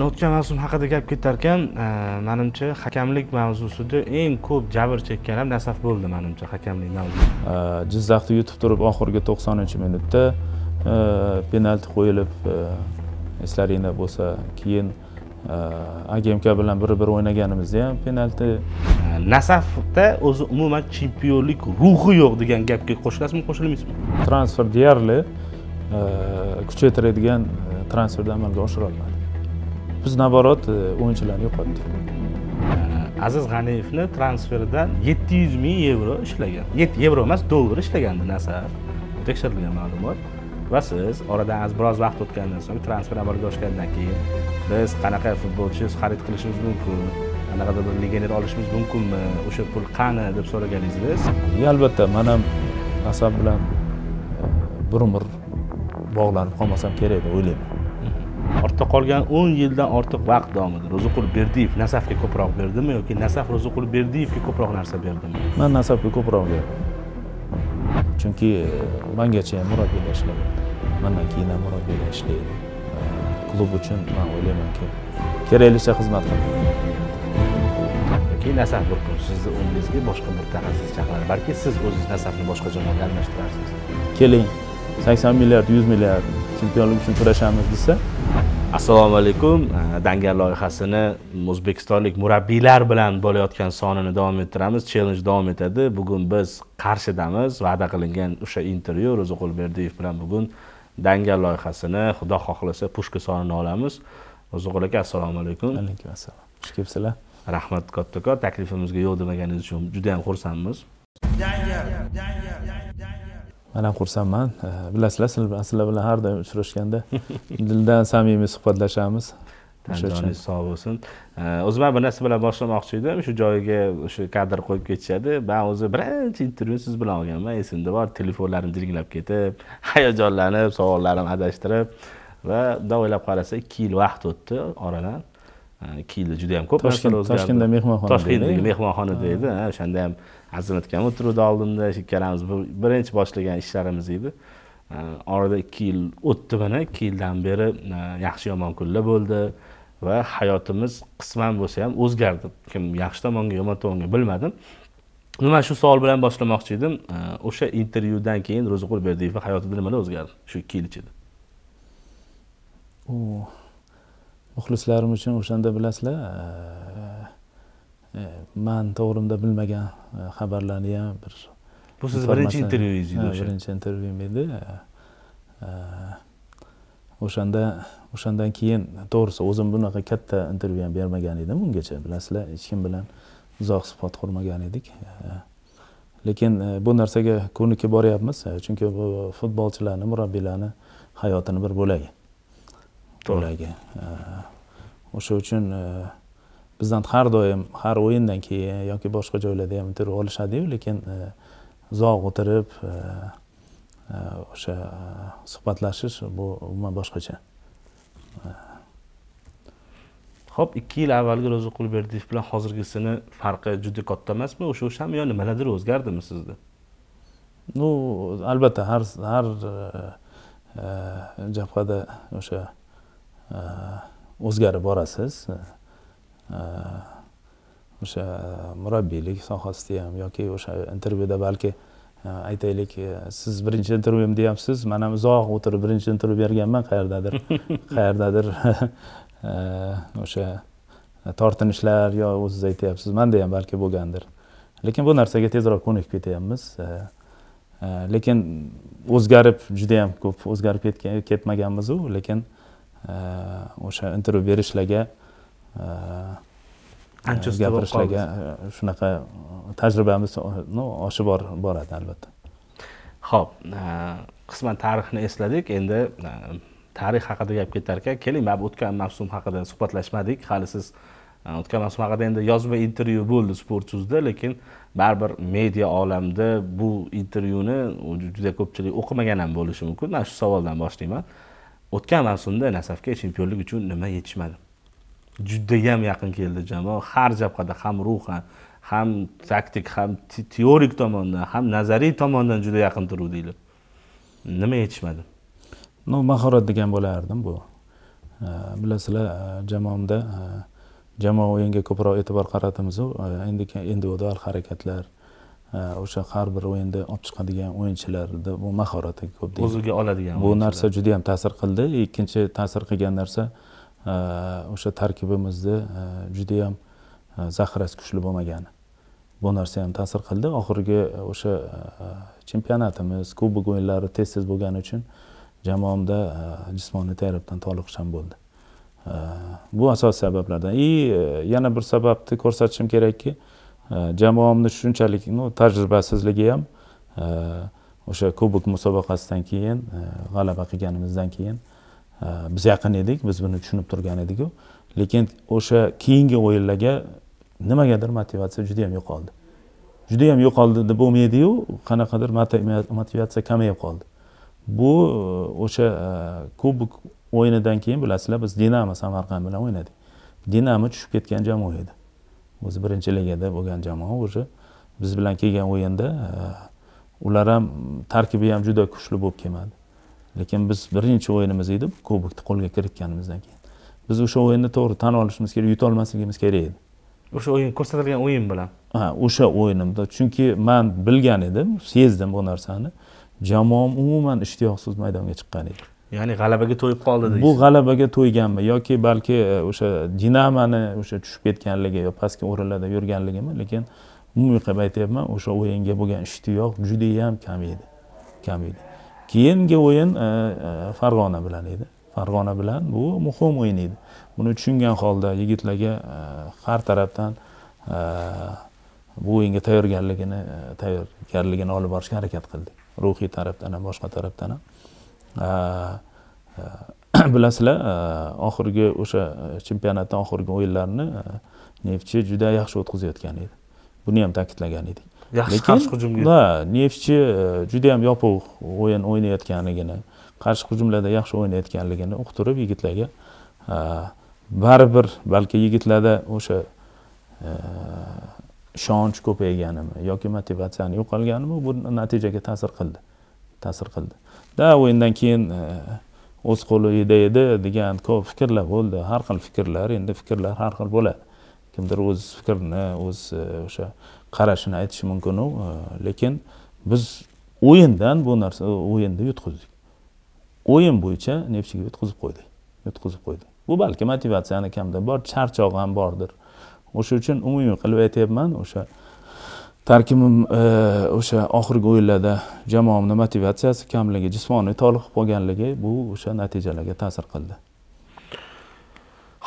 o'tgan mavsum haqida gap ketar ekan e, manimcha hakamlik mavzusida eng ko'p jabr chekkan ham nasaf bo'ldi manimcha hakamlik mavzusi e, jizzaxda yutib turib oxirgi to'qsoninchi minutda e, penalti qo'yilib eslaringda bo'lsa keyin agmk bilan bir bir o'ynaganimizda ham penalti nasafda o'zi umuman chempionlik ruhi yo'q degan gapga qo'shilasizmi qo'shilmaysizmi transfer deyarli kuchaytiradigan transferni amalga oshiryapman biz наоборот e, o'yinchilarni yo'qotdik aziz g'aniyevni transferidan yetti yuz ming yevro ishlagan yevro emas dollar ishlagandi nasaf tekshirilgan ma'lumot va siz oradan az biroz vaqt o'tgandan so'ng transfer amalga oshgandan keyin biz qanaqa futbolchi xarid qilishimiz mumkin qanaqadir bir legioner olishimiz mumkinmi o'sha pul qani deb so'raganingizda albatta man ham nasab bilan e, bir umr bog'lanib qolmasam kerak deb o'ylayman ortda qolgan o'n yildan ortiq vaqt davomida ro'ziqul berdiyev nasafga ko'proq berdimi yoki nasaf ro'ziqul berdiyevga ko'proq narsa berdimi man nasafga ko'proq berdim chunki e, mangacha ham murabbiylar ishlagan mandan keyin ham murabbiylar ishlaydi e, klub uchun man o'ylaymanki keraklicha xizmat qilgan keyin nasaf bir kun sizni o'rningizga boshqa mutaxassis chaqiradi balki siz o'zingiz nasafni boshqa jamoaga almashtirarsiz keling sakson milliard yuz milliard chempionlik uchun kurashamiz desa assalomu alaykum dangar loyihasini o'zbekistonlik murabbiylar bilan bo'layotgan sonini davom ettiramiz challenge davom etadi bugun biz qarshidamiz va'da qilingan o'sha intervyu ro'za qo'lberdiyev bilan bugun dangar loyihasini xudo xohlasa pushka sonini olamiz ro'ziqul aka assalomu alaykum alaykum assalom xush kelibsizlar rahmat kattakon taklifimizga yo'q demaganingiz uchun juda yam xursandmiz dangar dangar man ham xursandman bilasizlar sizlar bilan har doim uchrashganda dildan samimiy suhbatlashamiz joningiz sog' bo'lsin o'zi man bir narsa bilan boshlamoqchi edim shu joyiga o'sha kadr qo'yib ketishadi man o'zi birinchi intervyu siz bilan olganman esimda bor telefonlarim jiringlab ketib hayajonlanib savollarim adashtirib va bundoq o'ylab qarasa ikki yil vaqt o'tdi oradan kiyildi juda yam ko'p narsalar o'zgardi toshkentda mehmonxona toshkentdagi mehmonxonada edi o'shanda ham azimat ukam o'tiruvdi oldimda ikkalamiz birinchi boshlagan ishlarimiz edi orada ikki yil o'tdi mana ikki yildan beri yaxshi yomon kunlar bo'ldi va hayotimiz qisman bo'lsa ham o'zgardi kim yaxshi tomonga yomon tomonga bilmadim mana shu savol bilan boshlamoqchi edim o'sha intervyudan keyin ro'ziqul berdiyevni hayotida nimalar o'zgardi shu ikki yil ichida muxlislarim uchun o'shanda bilasizlar e, e, man to'g'rimda bilmagan e, xabarlarni ham bir bu siz birinchi intervyuingiz edi o'sha birinchi intervyum edi o'shanda o'shandan keyin to'g'risi o'zim bunaqa katta intervyu ham bermagan edim ungacha bilasizlar hech kim bilan uzoq suhbat qurmagan edik lekin bu narsaga ko'nikib boryapmiz chunki bu futbolchilarni murabbiylarni hayotini bir bo'lagi to'laga o'sha uchun e, bizdan har doim har o'yindan keyin yoki boshqa joylarda ham intervyu olishadiyu lekin e, uzoq o'tirib e, o'sha suhbatlashish bu umuman boshqacha ho'p ikki yil avvalgi ro'ziqul qulberdiyev bilan hozirgisini farqi juda katta emasmi o'sha o'shami yo nimalardir o'zgardimi sizda ну albatta har har jabhada o'sha Э, o'zgarib borasiz э, э, o'sha murabbiylik sohasida ham yoki o'sha intervyuda balki e, aytaylik e, siz birinchi intervyum deyapsiz man ham uzoq o'tirib birinchi intervyu berganman qayerdadir qayerdadir e, o'sha tortinishlar yo o'ziz aytyapsiz manda ham balki bo'lgandir lekin bu narsaga tezroq ko'nikib ketyapmiz lekin o'zgarib juda yam ko'p o'zgarib ketmaganmizu lekin Э, o'sha intervyu berishlarga э, ancha gapirishlarga э, shunaqa e, tajribamiz e, oshib boradi albatta ho'p e, qisman tarixni esladik endi tarix haqida gap ketar ekan keling mana bu o'tgan mavsum haqida suhbatlashmadik hali siz o'tgan mavsum haqida endi yozma intervyu bo'ldi sport yuzda lekin baribir media olamida bu intervyuni juda ko'pchilik o'qimagan ham bo'lishi mumkin mana shu savoldan boshlayman o'tgan mavsumda nasafga chempionlik uchun nima yetishmadi judayam yaqin keldi jamoa har jabhada ham ruhan ham taktik ham teorik tomondan ham nazariy tomondan juda yaqin turuvdinglar nima yetishmadi ну mahorat degan bo'lardim bu bilasizlar e, jamoamda e, jamoa o'yinga ko'proq e'tibor qaratamizu e, endi individual harakatlar o'sha har bir o'yinda olib chiqadigan o'yinchilarni bu mahorati ko'p o'ziga oladigan bu narsa juda yam ta'sir qildi ikkinchi ta'sir qilgan narsa e, o'sha tarkibimizni e, juda yam e, zaxirasi kuchli bo'lmagani bu narsa ham ta'sir qildi oxirgi o'sha chempionatimiz kubok o'yinlari tez tez bo'lgani uchun jamoamda jismoniy tayyorlikdan toliqisham bo'ldi bu asosiy sabablardan и yana bir sababni ko'rsatishim kerakki Э, jamoamni shunchalik ну tajribasizligi ham э, o'sha kubok musobaqasidan keyin э, g'alaba qilganimizdan keyin biz yaqin edik biz buni tushunib turgan ediku lekin o'sha keyingi o'yinlarga nimagadir motivatsiya juda yam yo'qoldi juda yam yo'qoldi deb bo'lmaydiyu qanaqadir motivatsiya kamayib qoldi bu e, o'sha e, kubok o'yinidan keyin bilasizlar biz dinamo samarqand bilan o'ynadik dinamo tushib ketgan jamoa edi o'zi birinchi ligada bo'lgan jamoa уже biz bilan kelgan o'yinda e, ular ham tarkibi ham juda kuchli bo'lib kelmadi lekin biz birinchi o'yinimiz edi kubokni qo'lga kiritganimizdan keyin biz o'sha o'yinni to'g'ri tan olishimiz kerak yuta olmasligimiz kerak edi o'sha o'yin ko'rsatilgan o'yin bilan ha o'sha o'yinimda chunki man bilgan edim sezdim bu narsani jamoam umuman ishtiyoqsiz maydonga chiqqan edi ya'ni g'alabaga to'yib qoldi deysiz bu g'alabaga to'yganmi yoki balki e, o'sha dinamani o'sha tushib ketganligi yo pastki o'rinlarda yurganligimi lekin umumiy qilib aytyapman o'sha o'yinga bo'lgan ishtiyoq judayam kam edi kam edi keyingi o'yin e, e, farg'ona bilan edi farg'ona bilan bu muhim o'yin edi buni tushungan holda yigitlarga har tarafdan bu o'yinga tayyorgarligini tayyorgarligini olib borishga harakat qildik ruhiy tarafdan ham boshqa tarafdan ham Э, э, bilasizlar э, oxirgi o'sha chempionatdan oxirgi o'yinlarni neftchi juda yaxshi o'tkazayotgan edi buni ham ta'kidlagan edik yaxshi qarshi hujumga ha neftchi juda ham yopiq o'yin o'ynayotganligini qarshi hujumlarda yaxshi o'ynayotganligini uqtirib yigitlarga e, baribir balki yigitlarda o'sha e, ishonch ko'payganimi yoki motivatsiyani yo'qolganimi bu natijaga ta'sir qildi ta'sir qildi da o'yindan keyin e, o'z qo'lida edi degan ko'p fikrlar bo'ldi har xil fikrlar endi fikrlar har xil bo'ladi kimdir o'z fikrini o'z e, o'sha qarashini aytishi mumkinu e, lekin biz o'yindan bu narsa o'yinda yutqizdik o'yin bo'yicha neftchiga yutqizib qo'ydik yutqizib qo'ydik bu balki motivatsiyani kamda bor charchoq ham bordir o'sha uchun umumiy qilib aytyapman o'sha tarkibim e, o'sha oxirgi o'yinlarda jamoamni motivatsiyasi kamligi jismoniy toliqib qolganligi bu o'sha natijalarga ta'sir qildi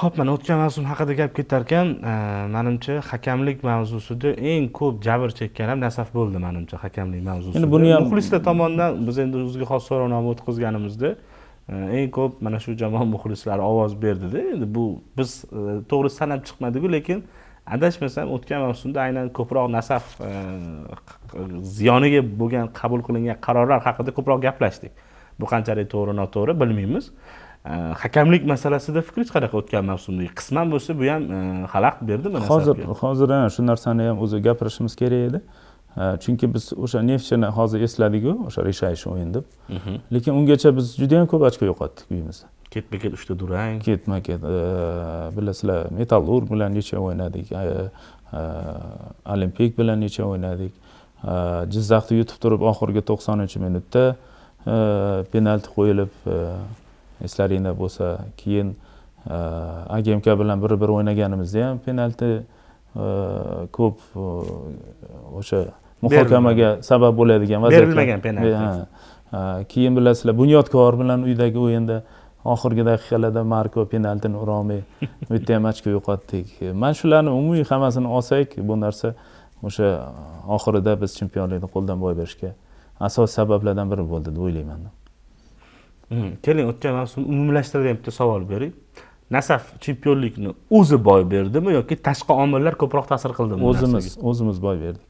ho'p mana o'tgan mavsum haqida gap ketar ekan e, manimcha hakamlik mavzusida eng ko'p jabr chekkan ham nasaf bo'ldi manimcha hakamlik mavzusida endi buni ham muxlislar tomonidan biz endi o'ziga xos so'rovnoma o'tkazganimizda e, eng ko'p mana shu jamoa muxlislari ovoz berdida endi bu biz to'g'ri sanab chiqmadiku lekin adashmasam o'tgan mavsumda aynan ko'proq nasaf e, ziyoniga bo'lgan qabul qilingan qarorlar haqida ko'proq gaplashdik bu qanchalik to'g'ri noto'g'ri bilmaymiz e, hakamlik masalasida fikringiz qanaqa o'tgan mavsumdagi qisman bo'lsa bu ham e, xalaqit berdi hozir hozir shu narsani ham o'zi gapirishimiz kerak edi E, chunki biz o'sha neftchini hozir esladiku o'sha решающий o'yin deb lekin ungacha biz judayam ko'p ochko yo'qotdik uyimizda ketma ket uchta durang ketma ket e, bilasizlar metallurg bilan necha o'ynadik e, olimpik bilan necha o'ynadik jizzaxni yutib turib oxirgi to'qsoninchi minutda penalti qo'yilib eslaringda bo'lsa keyin agmk bilan bir bir o'ynaganimizda ham penalti ko'p o'sha muhokamaga sabab bo'ladigan vaziyat berilmagan penalti keyin bilasizlar bunyodkor bilan uydagi o'yinda oxirgi daqiqalarda marko penaltini urolmay bu yerda ham ochko yo'qotdik mana shularni umumiy hammasini olsak bu narsa o'sha oxirida biz chempionlikni qo'ldan boy berishga asos sabablardan biri bo'ldi deb o'ylayman hmm, keling o'tgan mavsum umumlashtiradigan bitta savol beray nasaf chempionlikni o'zi boy berdimi yoki tashqi omillar ko'proq ta'sir qildimi o'zimiz o'zimiz boy berdik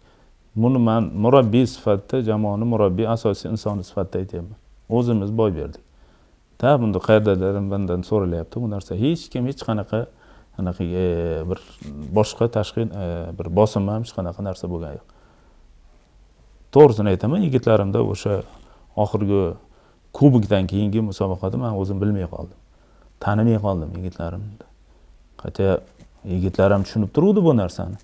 buni man murabbiy sifatida jamoani murabbiy asosiy insoni sifatida aytyapman o'zimiz boy berdik ta bunda qayerdadir mandan so'ralyapti bu narsa hech kim hech qanaqa anaqa e, bir boshqa tashqi e, bir bosim ham hech qanaqa narsa bo'lgani yo'q to'g'risini aytaman yigitlarimda o'sha oxirgi kubokdan keyingi musobaqada man o'zim bilmay qoldim tanimay qoldim yigitlarimni qancha yigitlar ham tushunib turuvdi bu narsani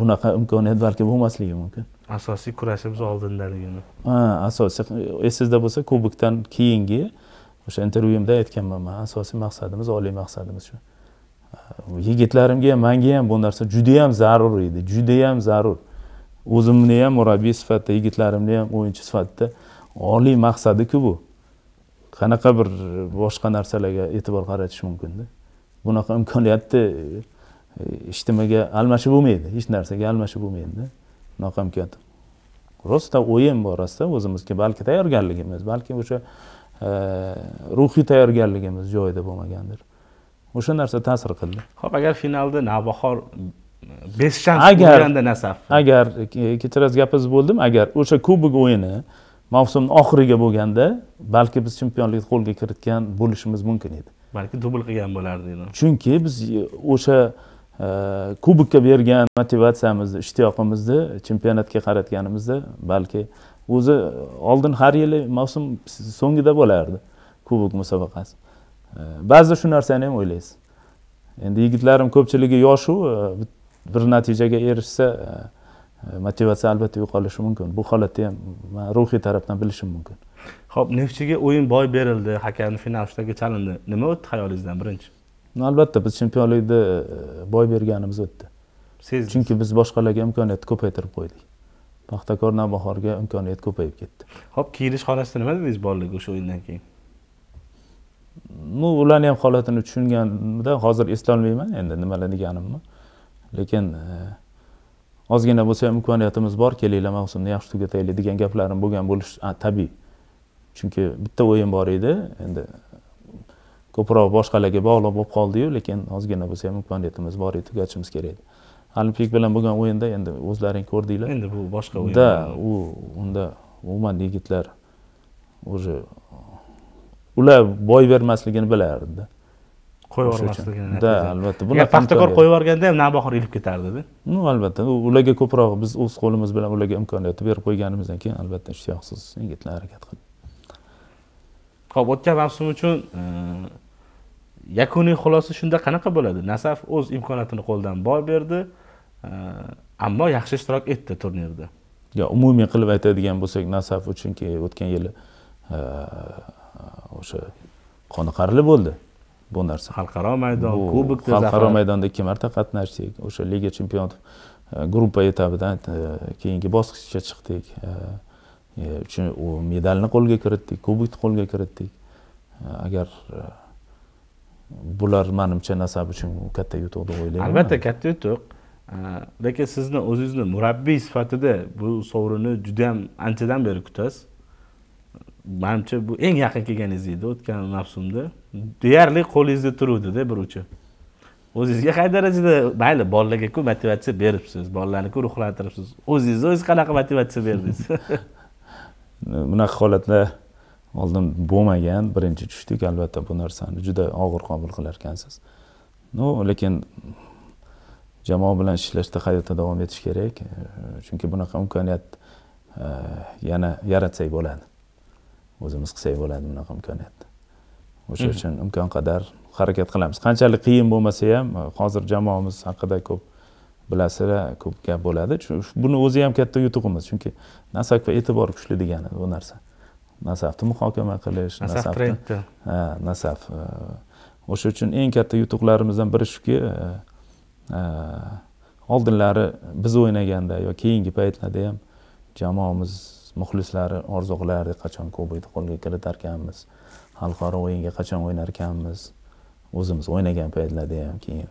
bunaqa imkoniyat balki bo'lmasligi mumkin asosiy kurashimiz oldindaligini ha asosiy esingizda bo'lsa kubokdan keyingi o'sha intervyuimda aytganman man asosiy maqsadimiz oliy maqsadimiz shu yigitlarimga ham manga ham bu narsa judayam zarur edi judayam zarur o'zimni ham murabbiy sifatida yigitlarimni ham o'yinchi sifatida oliy maqsadiku bu qanaqa bir boshqa narsalarga e'tibor qaratish mumkinda bunaqa imkoniyatni hech nimaga almashib bo'lmaydi hech narsaga almashib bo'lmaydida unaqa imkoniyat rosta o'yin borasida o'zimizga balki tayyorgarligimiz balki o'sha e, ruhiy tayyorgarligimiz joyida bo'lmagandir o'sha narsa ta'sir qildi ho'p agar finalda navbahor besh shans agar nasaf agar kechirasiz gapingizni bo'ldimi agar o'sha kubok o'yini mavsumni oxiriga bo'lganda balki biz chempionlikni qo'lga kiritgan bo'lishimiz mumkin edi balki dubl qilgan bo'lardi chunki biz o'sha kubokka bergan motivatsiyamizni ishtiyoqimizni chempionatga qaratganimizda balki o'zi oldin har yili mavsum so'ngida bo'lardi kubok musobaqasi ba'zida shu narsani ham o'ylaysiz endi yigitlarim ko'pchiligi yoshu e, bir natijaga erishsa e, e, motivatsiya albatta yo'qolishi mumkin bu holatni ham man ruhiy tarafdan bilishim mumkin ho'p neftchiga o'yin boy berildi hakam final chalindi nima o'tdi xayolingizdan birinchi albatta biz chempionlikni e, boy berganimiz o'tdi sezdingiz chunki biz boshqalarga imkoniyatni ko'paytirib qo'ydik paxtakor navbahorga imkoniyat ko'payib ketdi ho'p kiyinish xonasida nima dedingiz bolalarga o'sha o'yindan keyin ну ularni ham holatini tushunganimda hozir eslolmayman endi nimalar deganimni lekin e, ozgina bo'lsa ham imkoniyatimiz bor kelinglar mavsumni yaxshi tugataylik degan gaplarim bo'lgan bo'lishi tabiiy chunki bitta o'yin bor edi endi ko'proq boshqalarga bog'liq bo'lib qoldiyu lekin ozgina bo'lsa ham imkoniyatimiz bor edi tugatishimiz kerak edi olimpiyak bilan bo'lgan o'yinda endi o'zlaring ko'rdinglar endi bu boshqa o'yin da u unda umuman yigitlar уже ular boy bermasligini bilardida qo'yib yubormasligini да albatta bu paxtakor qo'yib yuborganda ham navbahor ilib ketardida ну albatta ularga ko'proq biz o'z qo'limiz bilan ularga imkoniyatni berib qo'yganimizdan keyin albatta ishtiyoqsiz yigitlar harakat qildi ho'p o'tgan mavsum uchun yakuniy xulosa shunda qanaqa bo'ladi nasaf o'z imkoniyatini qo'ldan boy berdi e, ammo yaxshi ishtirok etdi turnirda yo umumiy qilib aytadigan bo'lsak nasaf uchunki o'tgan yili e, o'sha qoniqarli bo'ldi bu narsa xalqaro maydon kubokda xalqaro maydonda ikki marta qatnashdik o'sha liga chempionat e, gruppa etapidan keyingi bosqichga chiqdik u medalni qo'lga kiritdik kubokni qo'lga kiritdik agar bular manimcha nasab uchun katta yutuq deb o'ylayman albatta katta yutuq lekin sizni o'zingizni murabbiy sifatida bu sovrinni juda yam anchadan beri kutasiz manimcha bu eng yaqin kelganingiz edi o'tgan mavsumda deyarli qo'lingizda turuvdida bir uchi o'zingizga qay darajada mayli bolalargaku motivatsiya beribsiz bolalarniku ruhlantiribsiz o'zizni o'ziz qanaqa motivatsiya berdingiz bunaqa holatda oldin bo'lmagan birinchi tushdik albatta bu narsani juda og'ir qabul qilar ekansiz ну lekin jamoa bilan ishlashda hayotda davom etish kerak e, chunki bunaqa imkoniyat e, yana yaratsak bo'ladi o'zimiz qilsak bo'ladi bunaqa imkoniyatni o'sha hmm. uchun imkon qadar harakat qilamiz qanchalik qiyin bo'lmasa ham e, hozir jamoamiz haqida ko'p bilasizlar ko'p gap bo'ladi buni o'zi ham katta yutug'imiz chunki nasaf va e'tibor kuchli degani bu narsa nasafni muhokama qilish nasaf trendda ha nasaf o'sha uchun eng katta yutuqlarimizdan biri shuki e, e, oldinlari biz o'ynaganda yo keyingi paytlarda ham jamoamiz muxlislari orzuqlari qachon kubokni qo'lga kiritarkanmiz xalqaro o'yinga qachon o'ynarkanmiz o'zimiz o'ynagan paytlarda ham keyin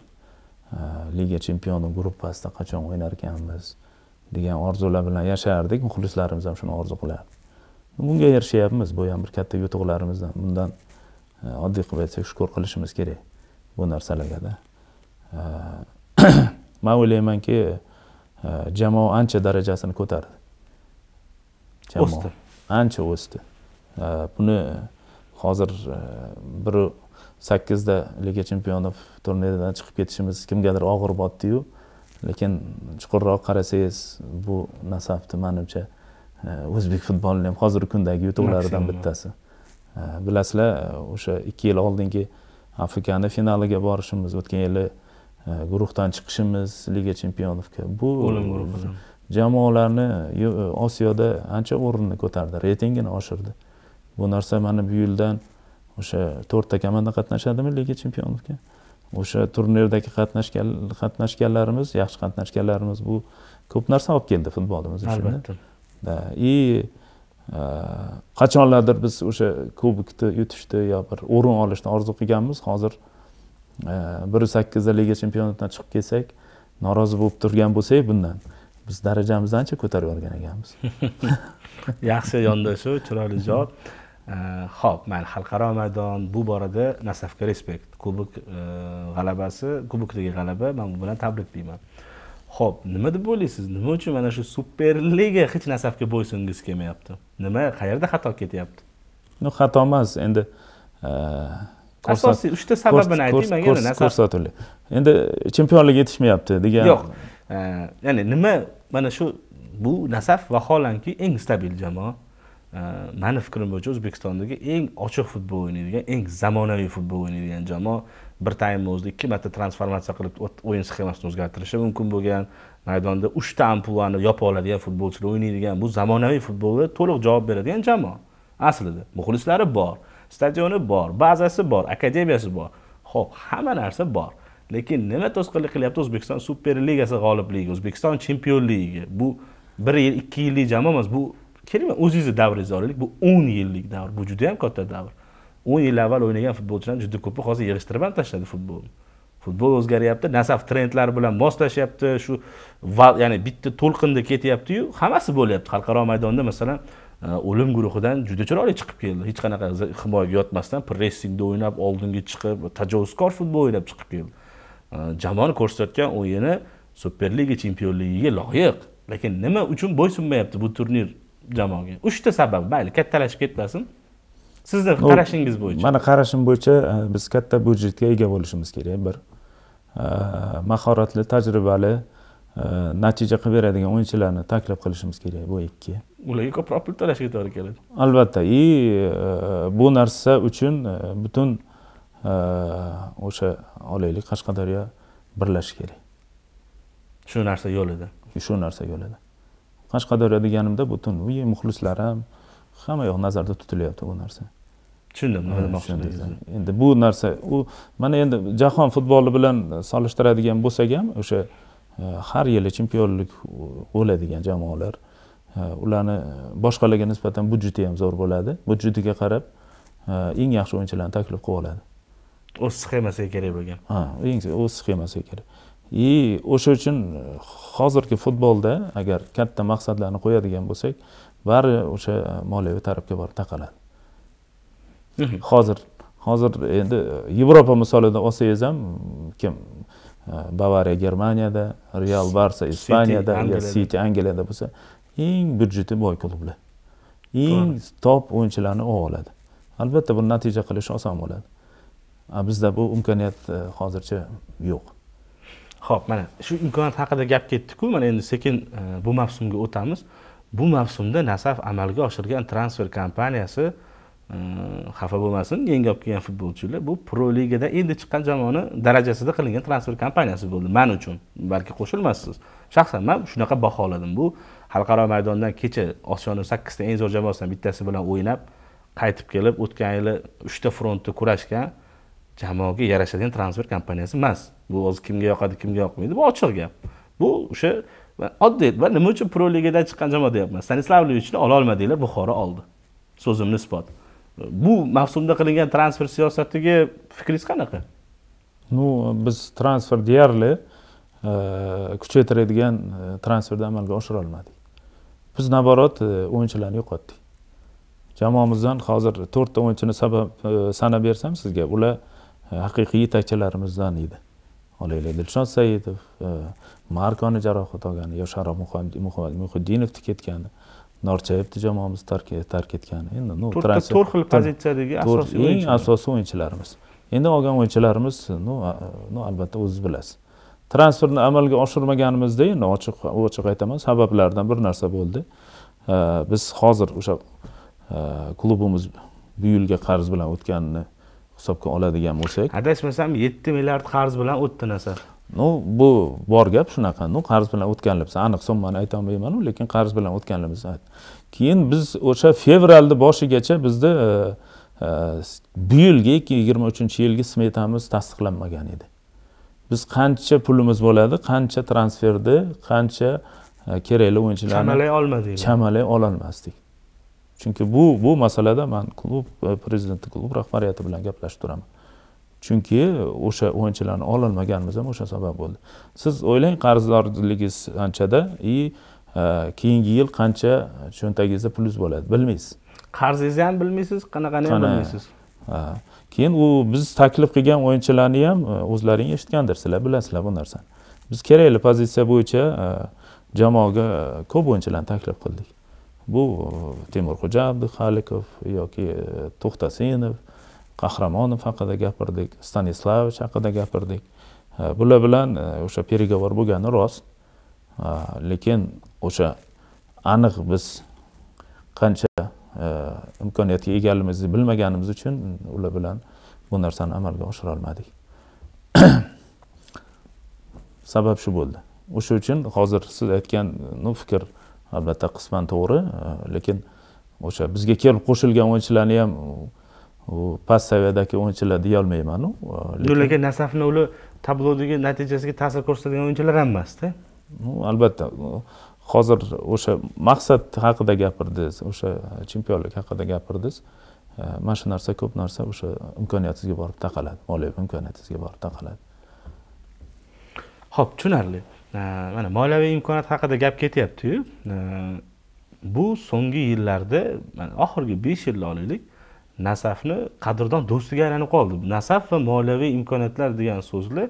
e, liga chempioni gruppasida qachon o'ynarkanmiz degan orzular bilan yashardik muxlislarimiz ham shuni orzu qilardi bunga erishyapmiz bu ham bir katta yutuqlarimizdan bundan e, oddiy qilib aytsak shukur qilishimiz kerak bu narsalargada e, man o'ylaymanki e, jamoa ancha darajasini ko'tardi o'sdi ancha o'sdi buni hozir bir sakkizda liga chempionov turniridan chiqib ketishimiz kimgadir og'ir botdiyu lekin chuqurroq qarasangiz bu nasafni manimcha Э, o'zbek futbolini ham hozirgi kundagi yutuqlaridan bittasi э, bilasizlar o'sha ikki yil oldingi afrikani finaliga borishimiz o'tgan yili э, guruhdan chiqishimiz liga chempionovga bu jamoalarni e, osiyoda ancha o'rnini ko'tardi reytingini oshirdi bu narsa mana bu yildan o'sha to'rtta komanda qatnashadimi liga chempionovga o'sha turnirdagi qatnashgan qatnashganlarimiz yaxshi qatnashganlarimiz bu ko'p narsa olib keldi futbolimiz uchun albatta и э, qachonlardir biz o'sha kubokni yutishni yo bir o'rin olishni orzu qilganmiz hozir e, bir sakkizda liga chempionatidan chiqib kelsak norozi bo'lib turgan bo'lsak bundan biz darajamizni ancha ko'tarib yuborgan ekanmiz yaxshi yondashuv chiroyli javob e, ho'p mayli xalqaro maydon bu borada nasafga respekt kubok e, g'alabasi kubokdagi g'alaba man bu bilan tabriklayman ho'p nima deb o'ylaysiz nima uchun mana shu superliga hech nasabga bo'ysungiz kelmayapti nima qayerda xato ketyapti no xato emas endi e, asosiy uchta sababini ayting manga ko'rsatildi endi chempionlik yetishmayapti degan yo'q e, ya'ni nima mana shu bu nasaf vaholanki eng stabil jamoa e, mani fikrim bo'yicha o'zbekistondagi eng ochiq futbol o'ynaydigan eng zamonaviy futbol o'ynaydigan jamoa bir taymni o'zida ikki marta transformatsiya qilib o'yin sxemasini o'zgartirishi mumkin bo'lgan maydonda uchta ampulani yopa oladigan futbolchilar o'ynaydigan bu zamonaviy futbolga to'liq javob beradigan jamoa aslida muxlislari bor stadioni bor bazasi bor akademiyasi bor ho'p hamma narsa bor lekin nima to'sqinlik qilyapti o'zbekiston super ligasi g'olibligi o'zbekiston chempionligiga bu bir yil ikki yillik jamoa emas bu keling o'zingizni davringizni olaylik bu o'n yillik davr bu juda yam katta davr o'n yil avval o'ynagan futbolchilarni juda ko'pi hozir yig'ishtirib ham tashladi futbolni futbol o'zgaryapti nasaf trendlar bilan moslashyapti shu ya'ni bitta to'lqinda ketyaptiyu hammasi bo'lyapti xalqaro maydonda masalan e, o'lim guruhidan juda chiroyli chiqib keldi hech qanaqa himoyaga yotmasdan pressingda o'ynab oldinga chiqib tajovuzkor futbol o'ynab chiqib keldi e, jamoani ko'rsatgan o'yini superliga chempionligiga loyiq lekin nima uchun bo'ysunmayapti bu turnir jamoaga uchta sabab mayli kattalashib ketmasin sizni qarashingiz bo'yicha mani qarashim bo'yicha e, biz katta byudjetga ega bo'lishimiz kerak bir e, mahoratli tajribali e, natija qilib beradigan o'yinchilarni taklif qilishimiz kerak bu ikki ularga ko'proq pul to'lashga to'g'ri keladi albatta и bu narsa uchun butun o'sha olaylik qashqadaryo birlashishi kerak shu narsa yo'lida shu narsa yo'lida qashqadaryo deganimda butun muxlislar ham hamma yoq nazarda tutilyapti bu narsa tushundim nima demoqchiligimizni endi bu narsa u mana endi jahon futboli bilan solishtiradigan bo'lsak ham o'sha e, har yili chempionlik bo'ladigan jamoalar e, ularni e, boshqalarga nisbatan byudjeti ham zo'r bo'ladi byudjetiga qarab eng yaxshi o'yinchilarni taklif qilib oladi o'z sxemasiga kerak bo'lgan ha eng o'z sxemasiga kerak и o'sha uchun hozirgi futbolda agar katta maqsadlarni qo'yadigan bo'lsak bari o'sha moliyaviy tarafga borib taqaladi mhm. hozir hozir endi yevropa misolida olsangiz ham kim e, bavariya germaniyada real barsa ispaniyada siti angliyada bo'lsa eng byudjeti boy klublar eng top o'yinchilarni olib oladi albatta buni natija qilish oson bo'ladi bizda bu imkoniyat e, hozircha yo'q ho'p mana shu imkoniyat haqida gap ketdiku mana endi sekin e, bu mavsumga o'tamiz bu mavsumda nasaf amalga oshirgan transfer kompaniyasi mm, xafa bo'lmasin yangi olib kelgan futbolchilar bu pro ligada endi chiqqan jamoani darajasida qilingan transfer kompaniyasi bo'ldi man uchun balki qo'shilmassiz shaxsan man shunaqa baholadim bu xalqaro maydondan kecha osiyoni sakkizta eng zo'r jamoasidan bittasi bilan o'ynab qaytib kelib o'tgan yili uchta frontda kurashgan jamoaga yarashadigan transfer kompaniyasi emas bu hozir kimga yoqadi kimga yoqmaydi bu ochiq gap bu o'sha va oddiy va nima uchun pro ligadan chiqqan jamoa deyapman stanislavlevichni ololmadinglar buxoro oldi so'zimni isbot bu mavsumda qilingan transfer siyosatiga fikringiz qanaqa ну biz transfer deyarli e, kuchaytiradigan e, transferni amalga oshira olmadik biz наоборот e, o'yinchilarni yo'qotdik jamoamizdan hozir to'rtta o'yinchini sabab sanab bersam sizga ular haqiqiy yetakchilarimizdan edi olaylik dilshod saidov markoni jarohat olgani yo sharof muhiddinov ketgani norchayevni jamoamiz tark etgani endi ну to'rtta to'rt xil pozitsiyadagi asosiy eng asosiy o'yinchilarimiz endi olgan o'yinchilarimiz ну albatta o'zingiz bilasiz transferni amalga oshirmaganimizda endi ochiq ochiq aytaman sabablardan bir narsa bo'ldi э, biz hozir o'sha э, klubimiz bu yilga qarz bilan o'tganini hisobga oladigan bo'lsak adashmasam yetti milliard qarz bilan o'tdi narsa ну bu bor gap shunaqa ну qarz bilan o'tganligimiz aniq summani aytolmayman lekin qarz bilan o'tganligimizni keyin biz o'sha fevralni boshigacha bizni e, e, bu yilgi ikki yigirma uchinchi yilgi smetamiz tasdiqlanmagan edi biz qancha pulimiz bo'ladi qancha transferni qancha e, kerakli o'yinchilarni chamalay olmadik chamalay ololmasdik chunki bu bu masalada man klub e, prezidenti klub rahbariyati bilan gaplashib turaman chunki o'sha o'yinchilarni ololmaganimiz ham o'sha sabab bo'ldi siz o'ylang qarzdorligingiz anchada и e, keyingi yil qancha cho'ntagingizda plyus bo'ladi bilmaysiz qarzingizni ham bilmaysiz qanaqani ham bilmaysiz keyin u biz taklif qilgan o'yinchilarni ham e, o'zlaring eshitgandirsizlar bilasizlar bu narsani biz kerakli pozitsiya bo'yicha jamoaga ko'p o'yinchilarni taklif qildik bu temurxo'ja abduhalikov yoki e, to'xtasinov qahramonov haqida gapirdik stanislavich haqida gapirdik e, bular bilan e, o'sha переговор bo'lgani rost lekin o'sha aniq biz qancha imkoniyatga egaligimizni bilmaganimiz uchun ular bilan bu narsani amalga oshira olmadik sabab shu bo'ldi o'sha uchun hozir siz aytgan fikr albatta qisman to'g'ri e, lekin o'sha bizga kelib qo'shilgan o'yinchilarni ham past saviyadagi o'yinchilar deyolmaymanu yo'l e, aka nasafni ular tablodagi natijasiga ta'sir ko'rsatadigan o'yinchilar ham emasda albatta hozir o'sha maqsad haqida gapirdingiz o'sha chempionlik haqida gapirdingiz e, mana shu narsa ko'p narsa o'sha imkoniyatingizga borib taqaladi moliyaviy imkoniyatingizga borib taqaladi ho'p tushunarli mana moliyaviy imkoniyat haqida gap ketyaptiyu bu so'nggi yillarda oxirgi besh yilni olaylik nasafni qadrdon do'stiga aylanib qoldi nasaf va moliyaviy imkoniyatlar degan so'zlar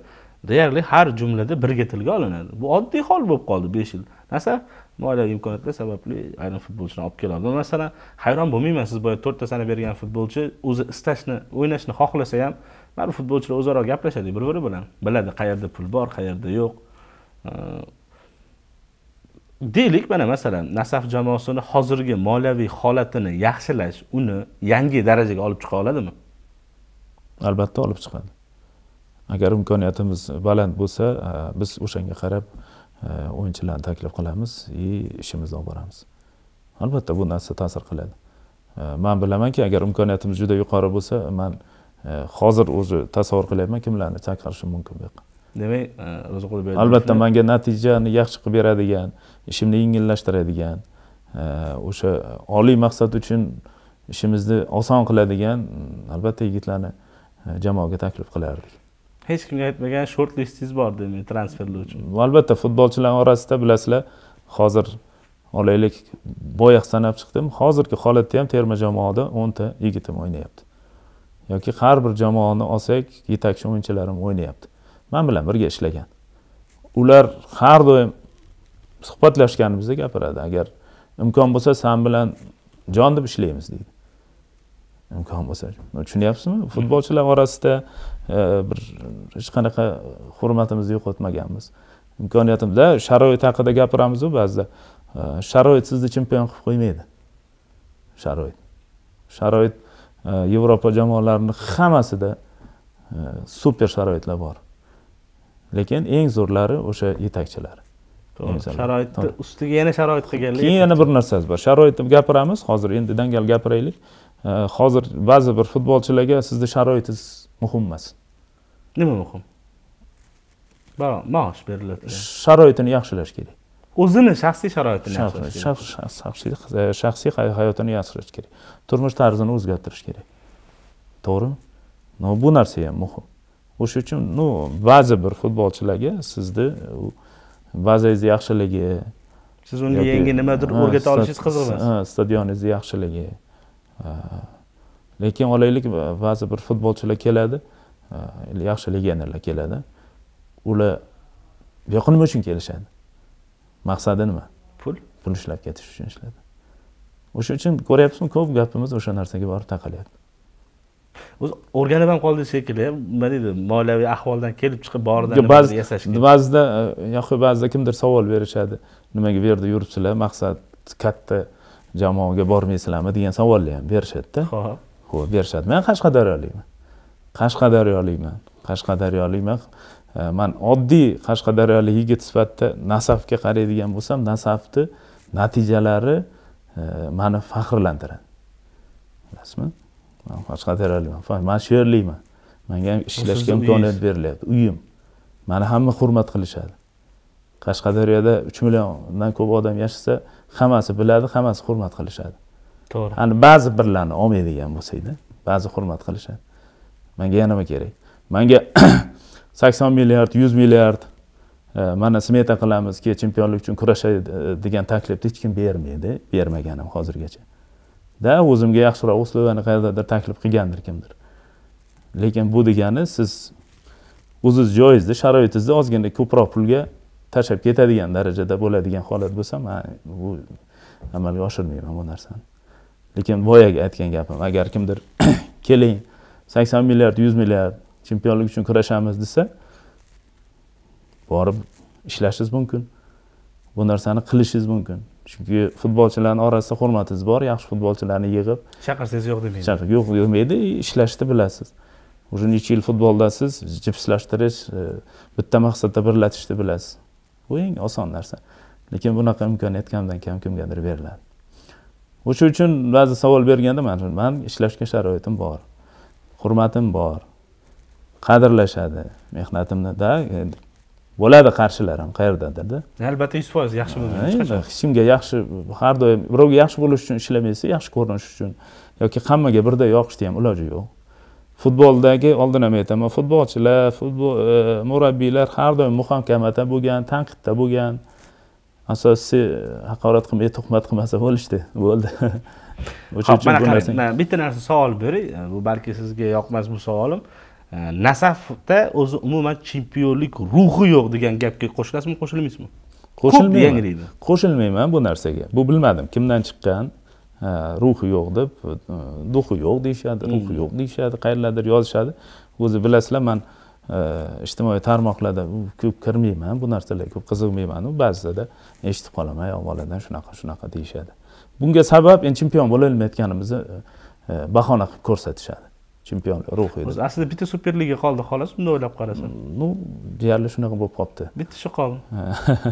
deyarli har jumlada birga tilga olinadi bu oddiy hol bo'lib qoldi besh yil nasaf moliyaviy imkoniyatlar sababli ayrim futbolchini olib keladi masalan hayron bo'lmayman siz boya to'rtta sana bergan futbolchi o'zi istashni o'ynashni xohlasa ham baribir futbolchilar o'zaro gaplashadi bir biri bilan biladi qayerda pul bor qayerda yo'q deylik mana masalan nasaf jamoasini hozirgi moliyaviy holatini yaxshilash uni yangi darajaga olib chiqa oladimi albatta olib chiqadi agar imkoniyatimiz baland bo'lsa e, biz o'shanga qarab e, o'yinchilarni taklif qilamiz и ishimizni olib boramiz albatta bu narsa ta'sir qiladi e, man bilamanki agar imkoniyatimiz juda yuqori bo'lsa man hozir o'zi tasavvur qilyapman kimlarni chaqirishim mumkin bu yoqqa demak e, ro'za qulibek albatta manga natijani yaxshi qilib beradigan ishimni yengillashtiradigan e, o'sha oliy maqsad uchun ishimizni oson qiladigan albatta yigitlarni e, jamoaga taklif qilardik hech kimga aytmagan short listingiz bor demak transferlar uchun albatta futbolchilar orasida bilasizlar hozir olaylik boya sanab chiqdim hozirgi holatda ham terma jamoada o'nta yigitim o'ynayapti yoki har bir jamoani olsak yetakchi o'yinchilarim o'ynayapti man bilan birga ishlagan ular har doim suhbatlashganimizda gapiradi agar imkon bo'lsa san bilan jon deb ishlaymiz deydi imkon bo'lsa tushunyapsizmi hmm. futbolchilar orasida e, bir hech qanaqa hurmatimizni yo'qotmaganmiz imkoniyatimizda sharoit haqida gapiramizu ba'zida e, sharoit sizni chempion qilib qo'ymaydi sharoit sharoit e, yevropa jamoalarini hammasida super sharoitlar bor lekin eng zo'rlari o'sha yetakchilar sharoitni ustiga yana sharoit qilganlar keyin yana bir narsasi bor sharoitni gapiramiz hozir endi dangal gapiraylik hozir ba'zi bir futbolchilarga sizni sharoitingiz muhim emas nima muhim maosh beriladi sharoitini yaxshilash kerak o'zini shaxsiy sharoitini yaxshilash shaxsiy hayotini yaxshilash kerak turmush tarzini o'zgartirish kerak to'g'rimi bu narsa ham muhim o'sha uchun ну ba'zi bir futbolchilarga sizni bazangizni yaxshiligi siz unga yangi nimadir o'rgata olishingiz qiziq emas ha stadioningizni yaxshiligi lekin olaylik ba'zi bir futbolchilar keladi yaxshi legionerlar keladi ular bu yoqqa nima uchun kelishadi maqsadi nima pul pul ishlab ketish uchun ishladi o'sha uchun ko'ryapsizmi ko'p gapimiz o'sha narsaga borib taqalyapti o'zi o'rganib ham qoldik shekilli nima deydi moliyaviy ahvoldan kelib chiqib boridan ba'zi yasashga ba'zida e, yoki ba'zida kimdir savol berishadi nimaga bu yerda yuribsizlar maqsad katta jamoaga bormaysizlarmi degan savollar ham berishadida ho'p ho'p berishadi man qashqadaryolikman qashqadaryolikman qashqadaryolikman e, man oddiy qashqadaryolik yigit sifatida nasafga qaraydigan bo'lsam nasafni natijalari e, mani faxrlantiradi bilasizmi man hech man shu yerlikman manga ham ishlashga imkoniyat berilyapti uyim mani hamma hurmat qilishadi qashqadaryoda uch milliondan ko'p odam yashasa hammasi biladi hammasi hurmat qilishadi to'g'ri ani ba'zi birlarni olmaydigan bo'lsakda ba'zi hurmat qilishadi manga yana nima kerak manga sakson milliard yuz milliard e, mana smeta qilamiz keyin chempionlik uchun e, degan taklifni hech kim bermaydi bermagan ham hozirgacha da o'zimga yaxshiroq uslubani qayerdadir taklif qilgandir kimdir lekin bu degani siz o'ziz joyizda sharoitingizni ozgina ko'proq pulga tashlab ketadigan darajada bo'ladigan holat bo'lsa man bu amalga oshirmayman bu narsani lekin boyagi aytgan gapim agar kimdir keling sakson milliard yuz milliard chempionlik uchun kurashamiz desa borib ishlashingiz mumkin bu narsani qilishingiz mumkin chunki futbolchilarni orasida hurmatimiz bor yaxshi futbolchilarni yig'ib chaqirsangiz yo'q demaydi chaqir yo'q demaydi ishlashni bilasiz уже necha yil futboldasiz jipslashtirish e, bitta maqsadda birlatishni bilasiz bu eng oson narsa lekin bunaqa imkoniyat kamdan kam kimgadir beriladi o'sha uchun ba'zi savol berganda man man ishlashga sharoitim bor hurmatim bor qadrlashadi mehnatimni да bo'ladi qarshilar ham qayerdadirda albatta yuz foiz yaxshi bo'lmaydi hech kimga yaxshi har doim birovga yaxshi bo'lish uchun ishlamaysiz yaxshi ko'rinish uchun yoki hammaga birday yoqishni ham iloji yo'q futboldagi oldin ham aytaman futbolchilar futbol e, murabbiylar har doim muhokamada bo'lgan tanqidda bo'lgan asosiysi e, haqorat qilmay tuhmat qilmasa bo'lishdi bo'ldi o'sha uchun mana bitta narsa savol beray e, bu balki sizga yoqmas bu savolim nasafda э, o'zi umuman chempionlik ruhi yo'q degan gapga qo'shilasizmi qo'shilmaysizmi qo'shilmayman yangraydi qo'shilmayman bu narsaga bu bilmadim kimdan chiqqan ruhi yo'q deb e, duhi yo'q deyishadi ruhi hmm. yo'q deyishadi qayerlardir yozishadi o'zi bilasizlar man e, ijtimoiy tarmoqlarda ko'p kirmayman bu narsalarga ko'p qiziqmayman ba'zida eshitib qolaman boladan shunaqa shunaqa deyishadi bunga sabab endi chempion bo'la e, bahona qilib ko'rsatishadi chempionlik ruhi edi aslida bitta superliga qoldi xolos bunday o'ylab qarasam mm, ну deyarli shunaqa bo'lib qolibdi bitta shu qoldi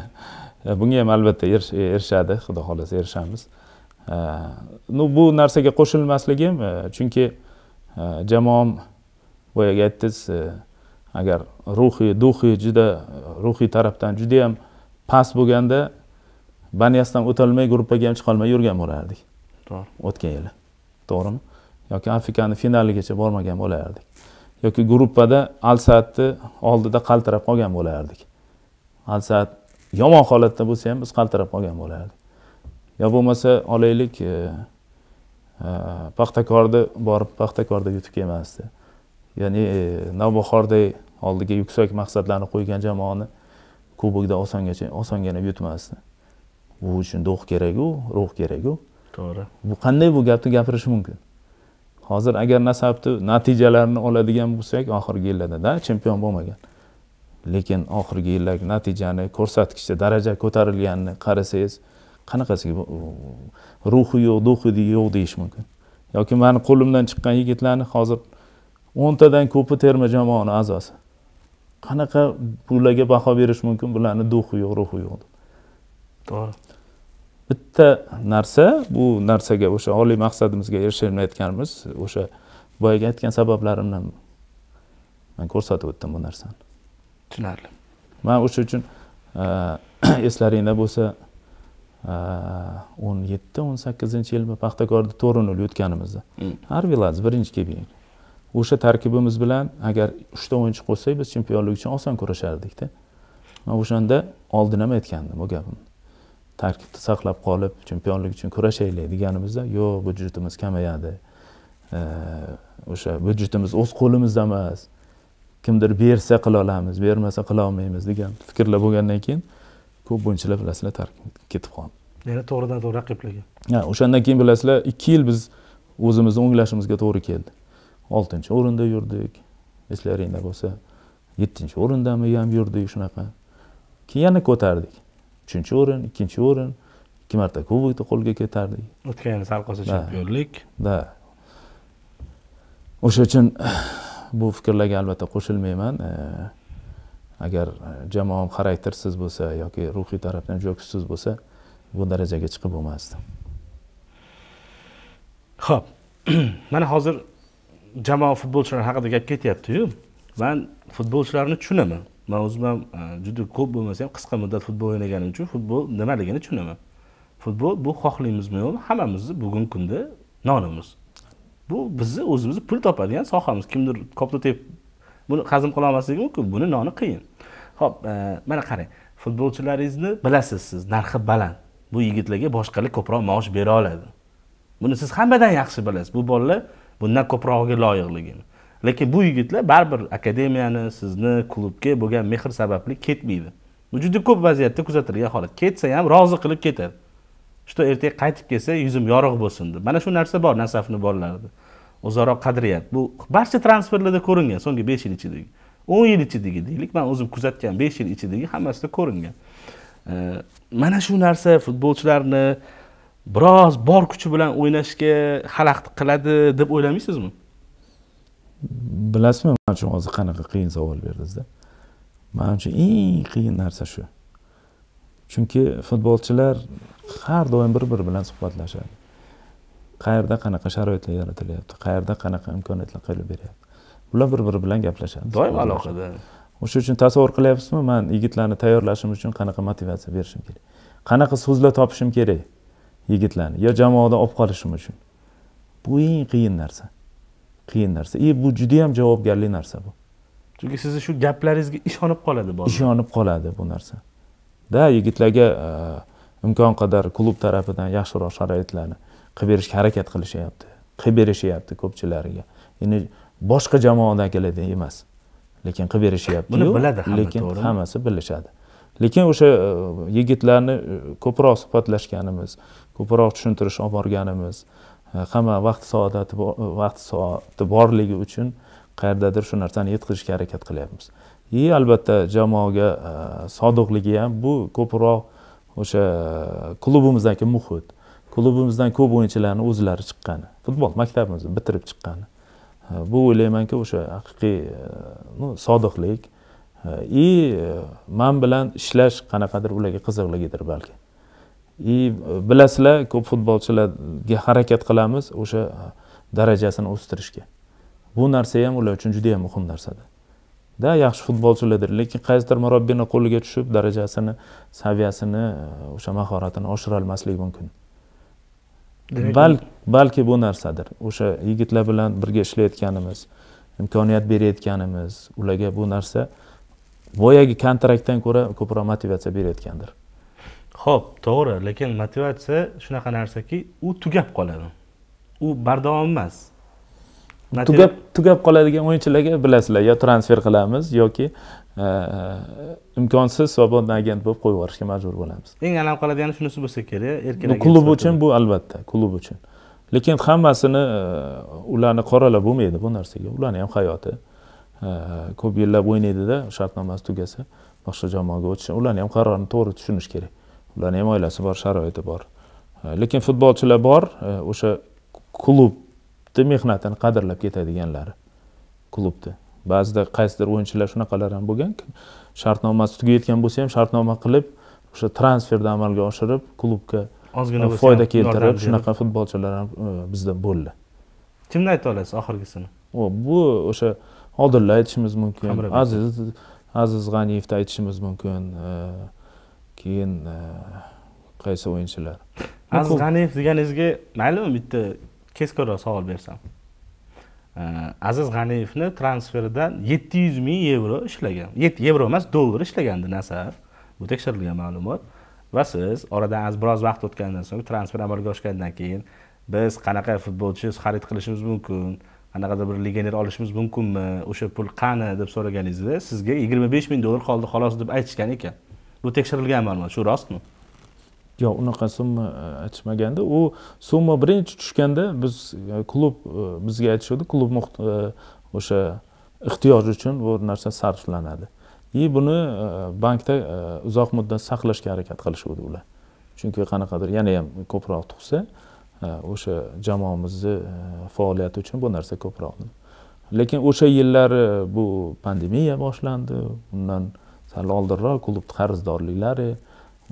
bunga ham albatta e, erishadi xudo xohlasa erishamiz ну bu narsaga qo'shilmasligim e, chunki e, jamoam boyagi aytdingiz agar ruhiy duhiy juda ruhiy tarafdan juda yam past bo'lganda banyasdan o'tolmay gruppaga ham chiqolmay yurgan bo'lardik to'g'ri o'tgan yili to'g'rimi yoki afrikani finaligacha bormagan bo'lardik yoki gruppada alsatni oldida qaltirab qolgan bo'lardik alsat yomon holatda bo'lsa ham biz qaltirab qolgan bo'lardik yo bo'lmasa olaylik e, e, paxtakorni borib paxtakorda yutib kelmasdi ya'ni e, navbahorday oldiga yuksak maqsadlarni qo'ygan jamoani kubokda osongacha osongina yutmasdi bu uchun do'q keraku ruh keraku to'g'ri bu qanday bu gapni gapirish mumkin hozir agar nasabni natijalarini oladigan bo'lsak oxirgi yillarda chempion bo'lmagan lekin oxirgi yillardagi natijani ko'rsatkichni daraja ko'tarilganini qarasangiz qanaqasiga ruhi yo'q duhi yo'q deyish mumkin yoki mani qo'limdan chiqqan yigitlarni hozir o'ntadan ko'pi terma jamoani a'zosi qanaqa bularga baho berish mumkin bularni duhi yo'q ruhi yo'q deb to'g'ri bitta narsa bu narsaga o'sha oliy maqsadimizga erishaolmayotganimiz o'sha boyagi aytgan sabablarimdan man ko'rsatib o'tdim bu narsani tushunarli man o'sha uchun eslaringda bo'lsa o'n yetti o'n sakkizinchi yilmi paxtakorda to'rt nol yutganimizda mm. harbiy laz birinchi kelgan o'sha tarkibimiz bilan agar uchta o'yinchi qo'ysak biz chempionlik uchun oson kurashardikda man o'shanda oldin ham aytgandim bu gapimni tarkibni saqlab qolib chempionlik uchun kurashaylik deganimizda yo'q byudjetimiz kamayadi o'sha byudjetimiz o'z qo'limizda emas kimdir bersa qila olamiz bermasa qila olmaymiz degan fikrlar bo'lgandan keyin ko'p o'yinchilar bilasizlar tark ketib qoldi ya'ni to'g'ridan to'g'ri raqiblarga ha o'shandan keyin bilasizlar ikki yil biz o'zimizni o'nglashimizga to'g'ri keldi oltinchi o'rinda yurdik eslaringda bo'lsa yettinchi o'rindami ham yurdik shunaqa keyin yana ko'tardik uchinchi o'rin ikkinchi o'rin ikki marta kubokni qo'lga ko'tardik o'tgan yili sal qolsa chempionlik да o'sha uchun bu fikrlarga albatta qo'shilmayman agar e, jamoam xaraktersiz bo'lsa yoki ruhiy tarafdan jo'kishsiz bo'lsa bu darajaga chiqib bo'lmasdi ho'p mana hozir jamoa futbolchilari haqida gap ketyaptiyu man futbolchilarni tushunaman man o'zim ham juda ko'p bo'lmasa ham qisqa muddat futbol o'ynaganim uchun futbol nimaligini tushunaman futbol bu xohlaymizmi yo'qmi hammamizni bugungi kunda nonimiz bu bizni o'zimizni pul topadigan sohamiz kimdir kopta tepib buni hazm qilolmasligi mumkin buni noni qiyin ho'p e, mana qarang futbolchilaringizni bilasiz siz narxi baland bu yigitlarga boshqalar ko'proq maosh bera oladi buni siz hammadan yaxshi bilasiz bu bolalar bundan ko'prog'iga loyiqligini lekin bu yigitlar baribir akademiyani sizni klubga bo'lgan mehr sababli ketmaydi bu juda ko'p vaziyatda kuzatilgan holat ketsa ham rozi qilib ketadi что ertaga qaytib kelsa yuzim yorug' bo'lsin deb mana shu narsa bor nasafni bolalarida o'zaro qadriyat bu barcha transferlarda ko'ringan so'nggi besh yil ichidagi o'n yil ichidagi deylik man o'zim kuzatgan besh yil ichidagi hammasida ko'ringan mana shu narsa futbolchilarni biroz bor kuchi bilan o'ynashga xalaqit qiladi deb o'ylamaysizmi bilasizmi man uchun hozir qanaqa qiyin savol berdingizda man uchun eng qiyin narsa shu chunki futbolchilar har doim bir biri bilan suhbatlashadi qayerda qanaqa sharoitlar yaratilyapti qayerda qanaqa imkoniyatlar qilib beryapti bular bir biri bilan gaplashadi doim aloqada o'sha uchun tasavvur qilyapsizmi man yigitlarni tayyorlashim uchun qanaqa motivatsiya berishim kerak qanaqa so'zlar topishim kerak yigitlarni yo jamoada olib qolishim uchun bu eng qiyin narsa qiyin narsa и e, bu juda yam javobgarlik narsa bu chunki sizni shu gaplaringizga ishonib qoladi bola ishonib qoladi bu narsa da yigitlarga e, imkon qadar klub tarafidan yaxshiroq sharoitlarni qilib berishga harakat qilishyapti qilib berishyapti ko'pchilariga endi boshqa jamoadagilarday emas lekin qilib berishyapti buni biladi hamma lekin hammasi bilishadi lekin o'sha e, yigitlarni ko'proq suhbatlashganimiz ko'proq tushuntirish olib borganimiz Э, hamma vaqt soati vaqt soati borligi uchun qayerdadir shu narsani yetkazishga harakat qilyapmiz и albatta jamoaga e, sodiqligi ham bu ko'proq o'sha e, klubimizdagi muhit klubimizdan ko'p o'yinchilarni o'zlari chiqqani futbol maktabimizni bitirib chiqqani e, bu o'ylaymanki o'sha haqiqiy sodiqlik и man bilan ishlash qanaqadir ularga qiziqligidir balki и э, bilasizlar ko'p futbolchilarga harakat qilamiz o'sha darajasini o'stirishga bu narsa ham ular uchun juda yam muhim narsadir da yaxshi futbolchilardir lekin qaysidir murabbiyni qo'liga tushib darajasini saviyasini e, o'sha mahoratini oshira olmasligi mumkin balki balki bu narsadir o'sha yigitlar bilan birga ishlayotganimiz imkoniyat berayotganimiz ularga bu narsa boyagi kontraktdan ko'ra ko'proq motivatsiya berayotgandir ho'p to'g'ri lekin motivatsiya shunaqa narsaki u tugab qoladi u bardavom emas tugab tugab qoladigan o'yinchilarga bilasizlar yo transfer qilamiz yoki e, e, imkonsiz свободный agent bo'lib qo'yib yuborishga majbur bo'lamiz eng alam qoladigani shunisi bo'lsa kerak erkin klub uchun bu albatta klub uchun lekin hammasini e, ularni qoralab bo'lmaydi bu narsaga ularni ham hayoti ko'p yillab o'ynaydida shartnomasi tugasa boshqa jamoaga o'tishi ularni ham qarorini to'g'ri tushunish kerak ularni ham oilasi bor sharoiti bor e, lekin futbolchilar bor e, o'sha klubni mehnatini qadrlab ketadiganlari klubni ba'zida qaysidir o'yinchilar shunaqalar ham bo'lgan shartnomasi tugayotgan bo'lsa ham shartnoma qilib o'sha transferni amalga oshirib klubga e, ozgina foyda keltirib shunaqa futbolchilar ham bizda bo'ldi kimni ayta olasiz oxirgisini bu o'sha oldinlar aytishimiz mumkin aziz aziz g'aniyevni aytishimiz mumkin keyin e, qaysi o'yinchilar aziz g'aniyev deganingizga maylimi bitta keskinroq savol bersam e, aziz g'aniyevni transferidan yetti yuz ming yevro ishlagan yevro emas dollar ishlagandi nasaf bu tekshirilgan ma'lumot va siz oradan biroz vaqt o'tgandan so'ng transfer amalga oshgandan keyin biz qanaqa futbolchi xarid qilishimiz mumkin qanaqadir bir legioner olishimiz mumkinmi o'sha pul qani deb so'raganingizda sizga yigirma besh ming dollar qoldi xolos deb aytishgan ekan bu tekshirilgan ma'lumot shu rostmi yo'q unaqa summa e, aytishmaganda u summa birinchi tushganda biz e, klub e, bizga aytishadi klub o'sha ehtiyoj uchun bu narsa sarflanadi и buni bankda uzoq muddat saqlashga harakat qilishuvdi ular chunki qanaqadir yana ham ko'proq tug'sa o'sha jamoamizni faoliyati uchun bu narsa ko'proq lekin o'sha yillari bu pandemiya boshlandi undan sal oldinroq klubni qarzdorliklari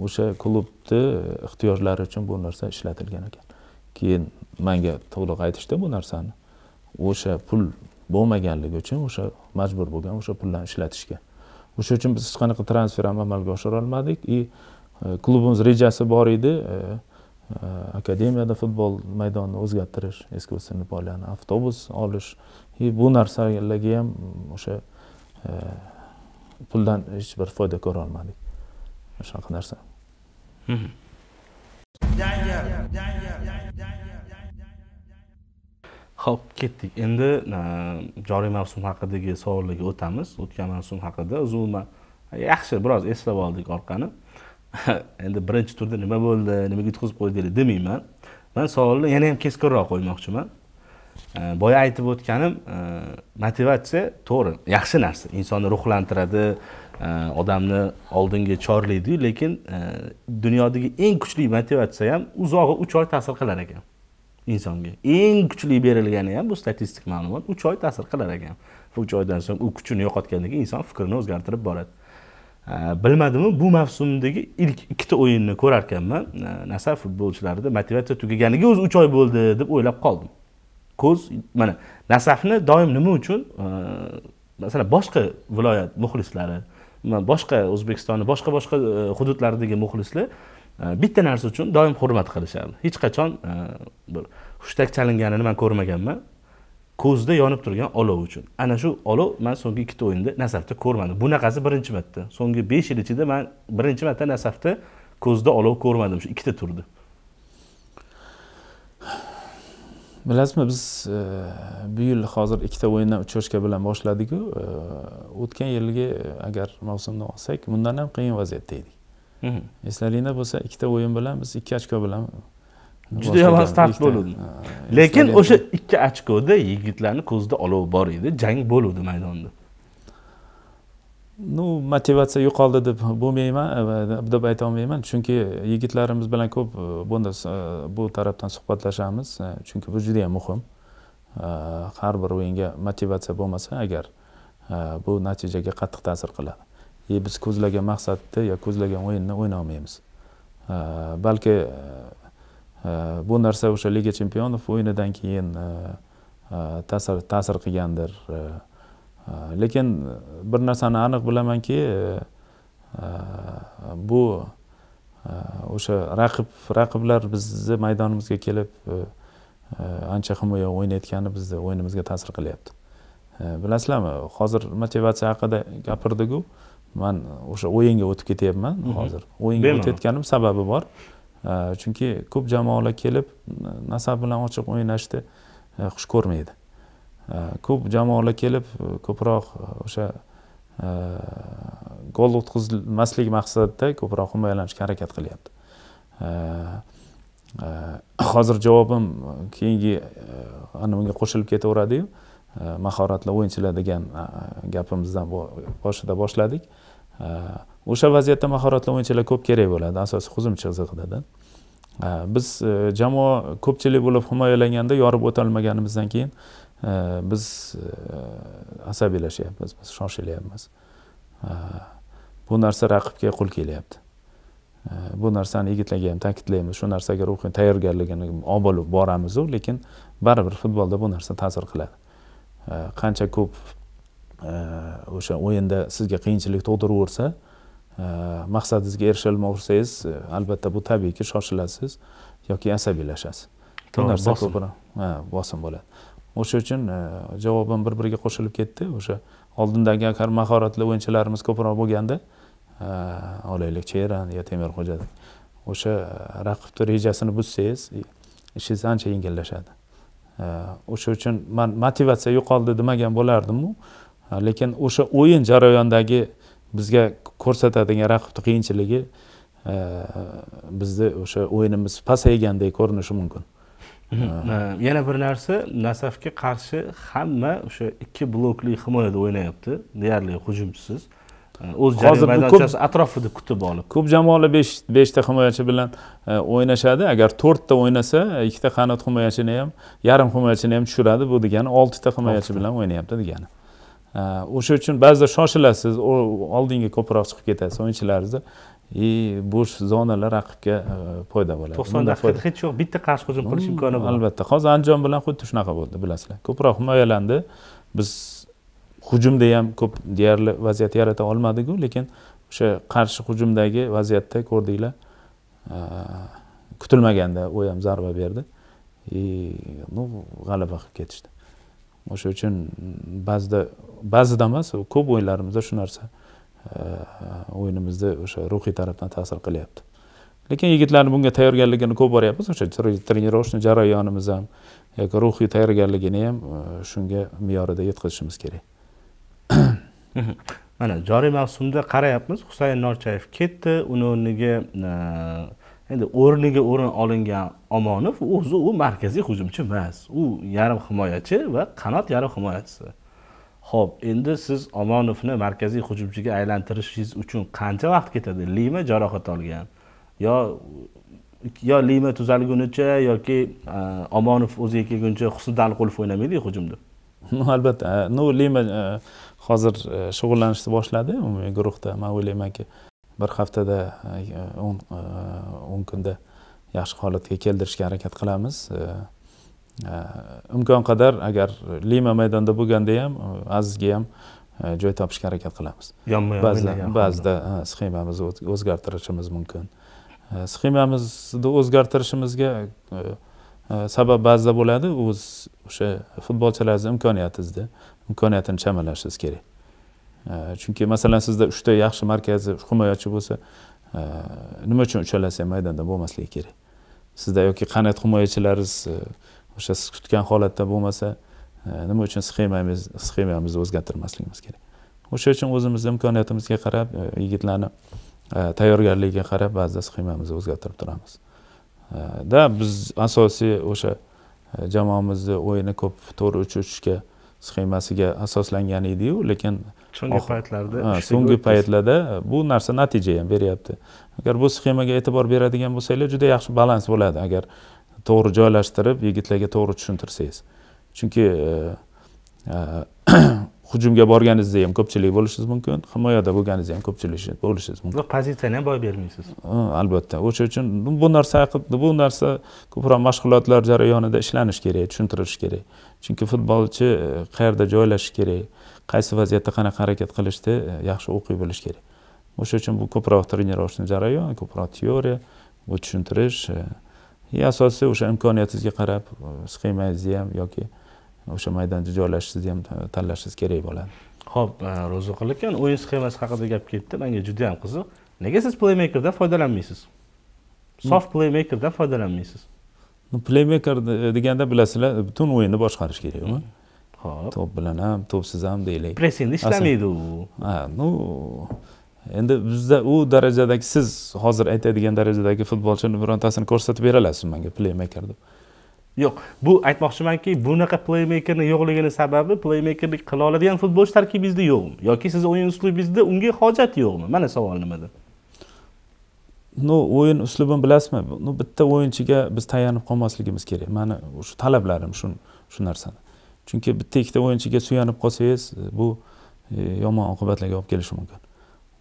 o'sha klubni ehtiyojlari uchun bu narsa ishlatilgan ekan keyin manga to'liq aytishdi bu narsani o'sha pul bo'lmaganligi uchun o'sha majbur bo'lgan o'sha pullarni ishlatishga o'sha uchun biz hech qanaqa transfer ham amalga oshira olmadik и e, klubimiz rejasi bor edi e, e, akademiyada futbol maydonini o'zgartirish eski sirni poliyani avtobus olish и bu narsalarga ham o'sha puldan hech bir foyda ko'ra olmadik shunaqa narsa ho'p mhm. ketdik endi joriy mavsum haqidagi savollarga o'tamiz o'tgan mavsum haqida umuman yaxshi biroz eslab oldik orqani endi birinchi turda nima bo'ldi nimaga yutqazib qo'ydinglar demayman man savolni yana ham keskinroq qo'ymoqchiman E, boya aytib o'tganim e, motivatsiya to'g'ri yaxshi narsa insonni ruhlantiradi e, odamni oldinga chorlaydiyu lekin dunyodagi eng kuchli motivatsiya ham uzog'i uch oy ta'sir qilar ekan insonga eng kuchli berilgani ham bu statistik ma'lumot uch oy ta'sir qilar ekan uch oydan so'ng u kuchini yo'qotgandan keyin inson fikrini o'zgartirib boradi bilmadimi bu mavsumdagi ilk ikkita o'yinni ko'rar ekanman nasaf futbolchilarida motivatsiya tugaganiga o'zi uch oy bo'ldi deb o'ylab qoldim ko'z mana nasafni doim nima uchun masalan boshqa viloyat muxlislari boshqa o'zbekistonni boshqa boshqa e, hududlaridagi muxlislar e, bitta narsa uchun doim hurmat qilishadi hech qachon e, bir hushtak chalinganini man ko'rmaganman ko'zda yonib turgan olov uchun ana shu olov man so'nggi ikkita o'yinda nasafda ko'rmadim bunaqasi birinchi marta so'nggi besh yil ichida man birinchi marta nasafda ko'zda olov ko'rmadim shu ikkita turda bilasizmi biz e, bu yil hozir ikkita o'yindan uchrashka bilan boshladiku e, o'tgan yilgi e, agar mavsumni olsak bundan ham qiyin vaziyatda edik eslaringda bo'lsa ikkita o'yin bilan biz ikki ochko bilan juda yomon start bo'luvdi lekin o'sha ikki ochkoda yigitlarni ko'zida olov bor edi jang bo'luvdi maydonda ну motivatsiya yo'qoldi deb bo'lmayman eh, deb ayta olmayman chunki yigitlarimiz bilan ko'p eh, bunda eh, bu tarafdan suhbatlashamiz chunki bu juda yam muhim har bir o'yinga motivatsiya bo'lmasa agar bu natijaga qattiq ta'sir qiladi и biz ko'zlagan maqsadni yo ko'zlagan o'yinni o'yna olmaymiz balki bu narsa o'sha liga chempionov o'yinidan keyin ta'sir ta'sir qilgandir lekin e, bir narsani aniq bilamanki e, e, bu o'sha raqib raqiblar bizni maydonimizga kelib ancha himoya o'ynayotgani bizni o'yinimizga ta'sir qilyapti bilasizlarmi hozir motivatsiya haqida gapirdiku man o'sha o'yinga o'tib ketyapman mhm. hozir o'yinga o'tayotganim sababi bor chunki ko'p jamoalar kelib nasab bilan ochiq o'ynashni xush ko'rmaydi Э, ko'p jamoalar kelib э, ko'proq э, o'sha gol o'tkazmaslik maqsadida ko'proq himoyalanishga harakat qilyapti hozir javobim keyingi bunga qo'shilib ketaveradiyu mahoratli o'yinchilar degan gapimizdan boshida boshladik o'sha vaziyatda mahoratli o'yinchilar ko'p kerak bo'ladi asosiy hujum chizig'idada biz jamoa ko'pchilik bo'lib himoyalanganda yorib o'tolmaganimizdan keyin biz e, asabiylashyapmiz biz shoshilyapmiz bu narsa raqibga qo'l kelyapti bu narsani yigitlarga ham ta'kidlaymiz shu narsaga ruhiy tayyorgarligini olib bo'lib boramizu lekin baribir futbolda bu narsa ta'sir qiladi qancha ko'p e, o'sha o'yinda sizga qiyinchilik tug'diraversa e, maqsadingizga erishaolmaversangiz albatta bu tabiiyki shoshilasiz yoki asabiylashasiz bu narsa ko'proq bosim bo'ladi o'sha uchun e, javobim bir biriga qo'shilib ketdi o'sha oldindagi agar mahoratli o'yinchilarimiz ko'proq bo'lganda e, olaylik cheran yo temirxo'jada o'sha e, raqibni rejasini buzsangiz ishingiz ancha yengillashadi o'sha uchun man motivatsiya yo'qoldi demagan bo'lardimu lekin o'sha o'yin jarayonidagi bizga ko'rsatadigan raqibni qiyinchiligi bizni o'sha o'yinimiz pasaygandek ko'rinishi mumkin yana bir narsa nasafga qarshi hamma o'sha ikki blokli himoyada o'ynayapti deyarli hujumchisiz o'z hozir maydonchasi atrofida kutib olib ko'p jamoalar beshta himoyachi bilan e, o'ynashadi agar to'rtta o'ynasa e, ikkita qanot himoyachini ham yarim himoyachini ham tushiradi bu degani oltita himoyachi bilan o'ynayapti degani e, o'sha uchun ba'zida shoshilasiz oldinga ko'proq chiqib ketasiz o'yinchilaringizni и bo'sh zonalar raqibga e, foyda bo'ladi to'qson daqiqada hech yo'q bitta qarshi hujum qilish mm, imkoni bor albatta hozir andijon bilan xuddi shunaqa bo'ldi bilasizlar ko'proq himoyalandi biz hujumda ham ko'p deyarli vaziyat yarata olmadiku lekin o'sha qarshi hujumdagi vaziyatda ko'rdinglar e, kutilmaganda u ham zarba berdi и ну g'alaba qilib ketishdi o'sha uchun mm, ba'zida ba'zida emas ko'p o'yinlarimizda shu narsa o'yinimizni o'sha ruhiy tarafdan ta'sir qilyapti lekin yigitlarni bunga tayyorgarligini ko'p boryapmiz o'sha тренировочный jarayonimiz ham yoki ruhiy tayyorgarligini ham e, shunga me'yorida yetkazishimiz kerak mana joriy mavsumda qarayapmiz husayn norchayev ketdi uni o'rniga e, endi o'rniga o'rin olingan omonov o'zi u markaziy hujumchi emas u yarim himoyachi va qanot yarim himoyachisi ho'p endi siz omonovni markaziy hujumchiga aylantirishingiz uchun qancha vaqt ketadi lima jarohat olgan yo yo lima tuzalgunicha yoki e, omonov o'ziga kelguncha husn dalqulov o'ynamaydi hujumda no albatta e, ну lima e, hozir shug'ullanishni boshladi umumiy guruhda man o'ylaymanki bir haftada o'n kunda yaxshi holatga keltirishga harakat qilamiz Э, imkon qadar agar lima maydonda bo'lganda ham e, azizga ham e, joy topishga harakat qilamiz ba'zida ba'zida e, sxemamizni o'zgartirishimiz mumkin sxemamizni o'zgartirishimizga sabab ba'zida bo'ladi o'z o'sha futbolchilaringizni imkoniyatingizni imkoniyatini chamalashingiz kerak chunki masalan sizda uchta yaxshi markaziy himoyachi bo'lsa nima uchun uchalasi ham maydonda bo'lmasligi kerak sizda yoki qanat himoyachilaringiz o'sha siz kutgan holatda bo'lmasa e, nima uchun sxemamiz sxemamizni o'zgartirmasligimiz kerak o'sha uchun o'zimizni imkoniyatimizga qarab e, yigitlarni e, tayyorgarligiga qarab ba'zida sxemamizni o'zgartirib turamiz da biz asosiy o'sha jamoamizni o'yini ko'p to'rt uch uchga sxemasiga asoslangan ediyu lekin so'nggi paytlarda so'nggi paytlarda bu narsa natija ham beryapti agar bu sxemaga e'tibor beradigan bo'lsanglar juda yaxshi balans bo'ladi agar to'g'ri joylashtirib yigitlarga to'g'ri tushuntirsangiz chunki e, e, hujumga borganingizda ham ko'pchilik bo'lishingiz mumkin himoyada bo'lganingizda ham ko'pchilik bo'lishingiz mumkin pozitsiyani ham boy bermaysiz albatta o'sha uchun bu narsa bu narsa ko'proq mashg'ulotlar jarayonida ishlanish kerak tushuntirish kerak chunki futbolchi e, qayerda joylashishi kerak qaysi vaziyatda qanaqa harakat qilishni yaxshi o'qiy bilish kerak o'sha uchun bu ko'proq trenirovочный jarayon ko'proq teoriya bu tushuntirish eng asosiysi o'sha imkoniyatingizga qarab e, sxemangizni ham yoki o'sha maydonda joylashishingizni ham e, tanlashingiz kerak bo'ladi ho'p e, ro'ziqul aka o'yin sxemasi haqida gap ketdi manga juda yam qiziq nega siz playmakerdan foydalanmaysiz hmm. sof playmakerdan foydalanmaysiz playmaker deganda bilasizlar butun o'yinni boshqarish kerakmi hop hmm. to'p bilan ham to'psiz ham deylik pressingda ishlamaydi u ha ну endi bizda u darajadagi siz hozir aytadigan darajadagi futbolchini birontasini ko'rsatib bera olasizmi menga playmaker deb yo'q bu aytmoqchimanki bunaqa pleymekerni yo'qligini sababi pleymekerlik qila oladigan futbolchi tarkibingizda yo'qmi yoki sizni o'yin uslubingizda unga hojat yo'qmi mana savol nimada ну o'yin uslubini bilasizmi ну bitta o'yinchiga biz tayanib qolmasligimiz kerak mani shu talablarim shu shu narsani chunki bitta ikkita o'yinchiga suyanib qolsangiz bu e, yomon oqibatlarga olib kelishi mumkin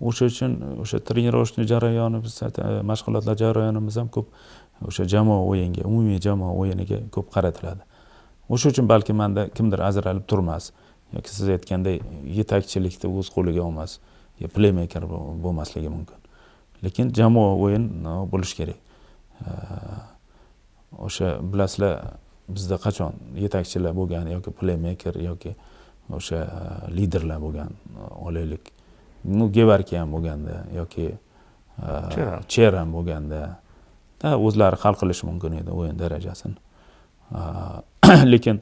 o'sha uchun o'sha тренировочный jarayoni biz mashg'ulotlar jarayonimiz ham ko'p o'sha jamoa o'yinga umumiy jamoa o'yiniga ko'p qaratiladi o'sha uchun balki manda kimdir ajralib turmas yoki siz aytganday yetakchilikni o'z qo'liga olmas pleymeker bo'lmasligi mumkin lekin jamoa o'yin bo'lishi kerak o'sha bilasizlar bizda qachon yetakchilar bo'lgan yoki pleymeker yoki o'sha liderlar bo'lgan olaylik ну gevarka ham bo'lganda yoki e, cher ham bo'lganda o'zlari hal qilishi mumkin edi o'yin darajasini e, lekin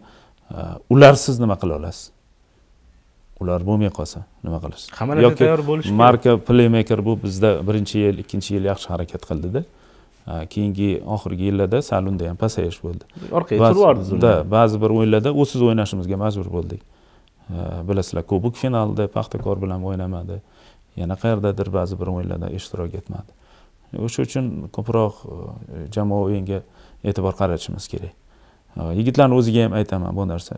e, ularsiz nima qila olasiz ular bo'lmay qolsa nima qilasiz hamma narsa tayyor bo'lishi marka playmaker bu bizda birinchi yil ikkinchi yil yaxshi harakat qildida keyingi oxirgi yillarda sal unda ham pasayish bo'ldi orqaga surib yubordingiz unda ba'zi bir o'yinlarda o'zsiz o'ynashimizga majbur bo'ldik bilasizlar kubok finalida paxtakor bilan o'ynamadi yana qayerdadir ba'zi bir o'yinlarda ishtirok etmadi o'sha uchun ko'proq e, jamoa o'yinga e'tibor qaratishimiz kerak yigitlarni o'ziga ham aytaman bu narsa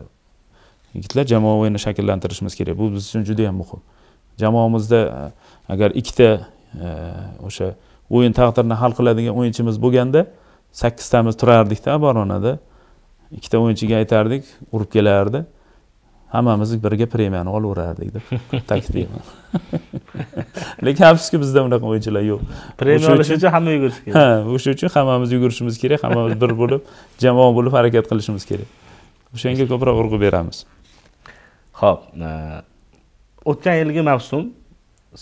yigitlar jamoa o'yinini shakllantirishimiz kerak bu biz uchun juda yam muhim jamoamizda e, agar ikkita e, o'sha o'yin taqdirini hal qiladigan o'yinchimiz bo'lganda sakkiztamiz turardikda baronada ikkita o'yinchiga aytardik urib kelardi hammamiz birga premiyani olaverardik deb ta'kidlayman lekin afsuski bizda unaqa o'yinchilar yo'q premiya olish uchun hamma yugurishi kerak ha o'sha uchun hammamiz yugurishimiz kerak hammamiz bir bo'lib jamoa bo'lib harakat qilishimiz kerak o'shanga ko'proq urg'u beramiz ho'p e, o'tgan yilgi mavsum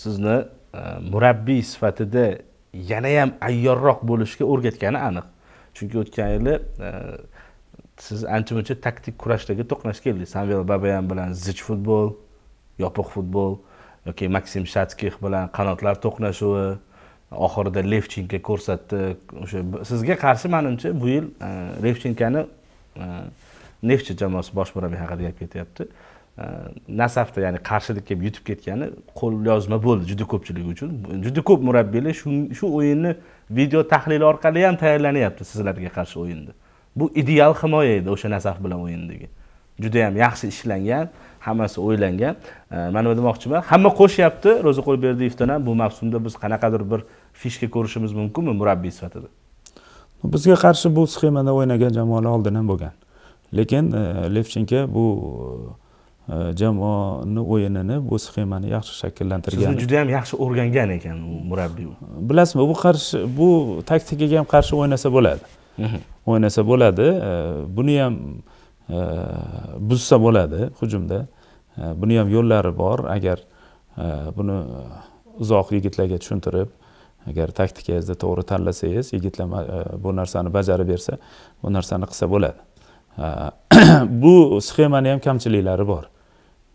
sizni e, murabbiy sifatida yanayam ayyorroq bo'lishga o'rgatgani aniq chunki o'tgan yili e, siz ancha muncha taktik kurashlarga to'qnash keldingiz samvel babayan bilan zich futbol yopiq futbol yoki maksim shatskix bilan qanotlar to'qnashuvi oxirida levchenka ko'rsatdi o'sha sizga qarshi manimcha bu yil e, levchenkani e, neftchi jamoasi bosh murabbiy haqida gap ketyapti e, nasafda ya'ni qarshilik kelib yutib ketgani qo'l yozma bo'ldi juda ko'pchilik uchun juda ko'p murabbiylar shu o'yinni video tahlili orqali ham tayyorlanyapti sizlarga qarshi o'yinni bu ideal himoya edi o'sha nasaf bilan o'yindagi judayam yaxshi ishlangan hammasi o'ylangan man nima demoqchiman hamma qo'shyapti ro'za qo'yberdiyevdan ham bu mavsumda biz qanaqadir bir fishka ko'rishimiz mumkinmi murabbiy sifatida bizga qarshi bu sxemada o'ynagan jamoalar oldin ham bo'lgan lekin e, levchenko bu e, jamoani o'yinini bu sxemani yaxshi shakllantirgan sizni juda ham yaxshi o'rgangan ekan u murabbiy bilasizmi bu qarshi bu taktikaga ham qarshi o'ynasa bo'ladi o'ynasa bo'ladi buni ham buzsa bo'ladi hujumda buni ham yo'llari bor agar buni uzoq yigitlarga tushuntirib agar taktikangizni to'g'ri tanlasangiz yigitlar bu narsani bajarib bersa bu narsani qilsa bo'ladi bu sxemani ham kamchiliklari bor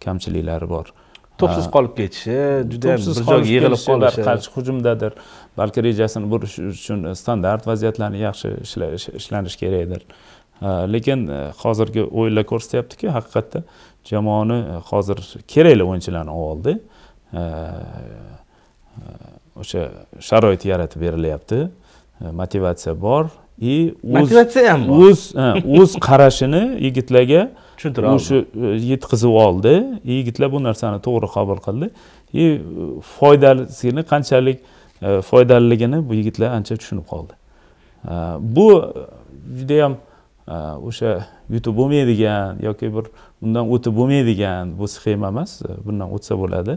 kamchiliklari bor to'psiz qolib ketishi juda bir joyga yig'ilib qolishi hujumdadir balki rejasini burish uchun standart vaziyatlarni yaxshi ishlanish kerakdir lekin e, hozirgi o'yinlar ko'rsatyaptiki haqiqatda jamoani e, hozir kerakli o'yinchilarni oldi e, o'sha sharoit yaratib berilyapti motivatsiya bor и o'z ham bor o'z o'z qarashini yigitlarga tushuntira o'sha yetkazib oldi yigitlar bu narsani to'g'ri qabul qildi и foydasini qanchalik E, foydaliligini bu yigitlar ancha tushunib qoldi e, bu e, judayam o'sha yutib bo'lmaydigan yoki bir undan o'tib bo'lmaydigan bu sxema emas bundan o'tsa bo'ladi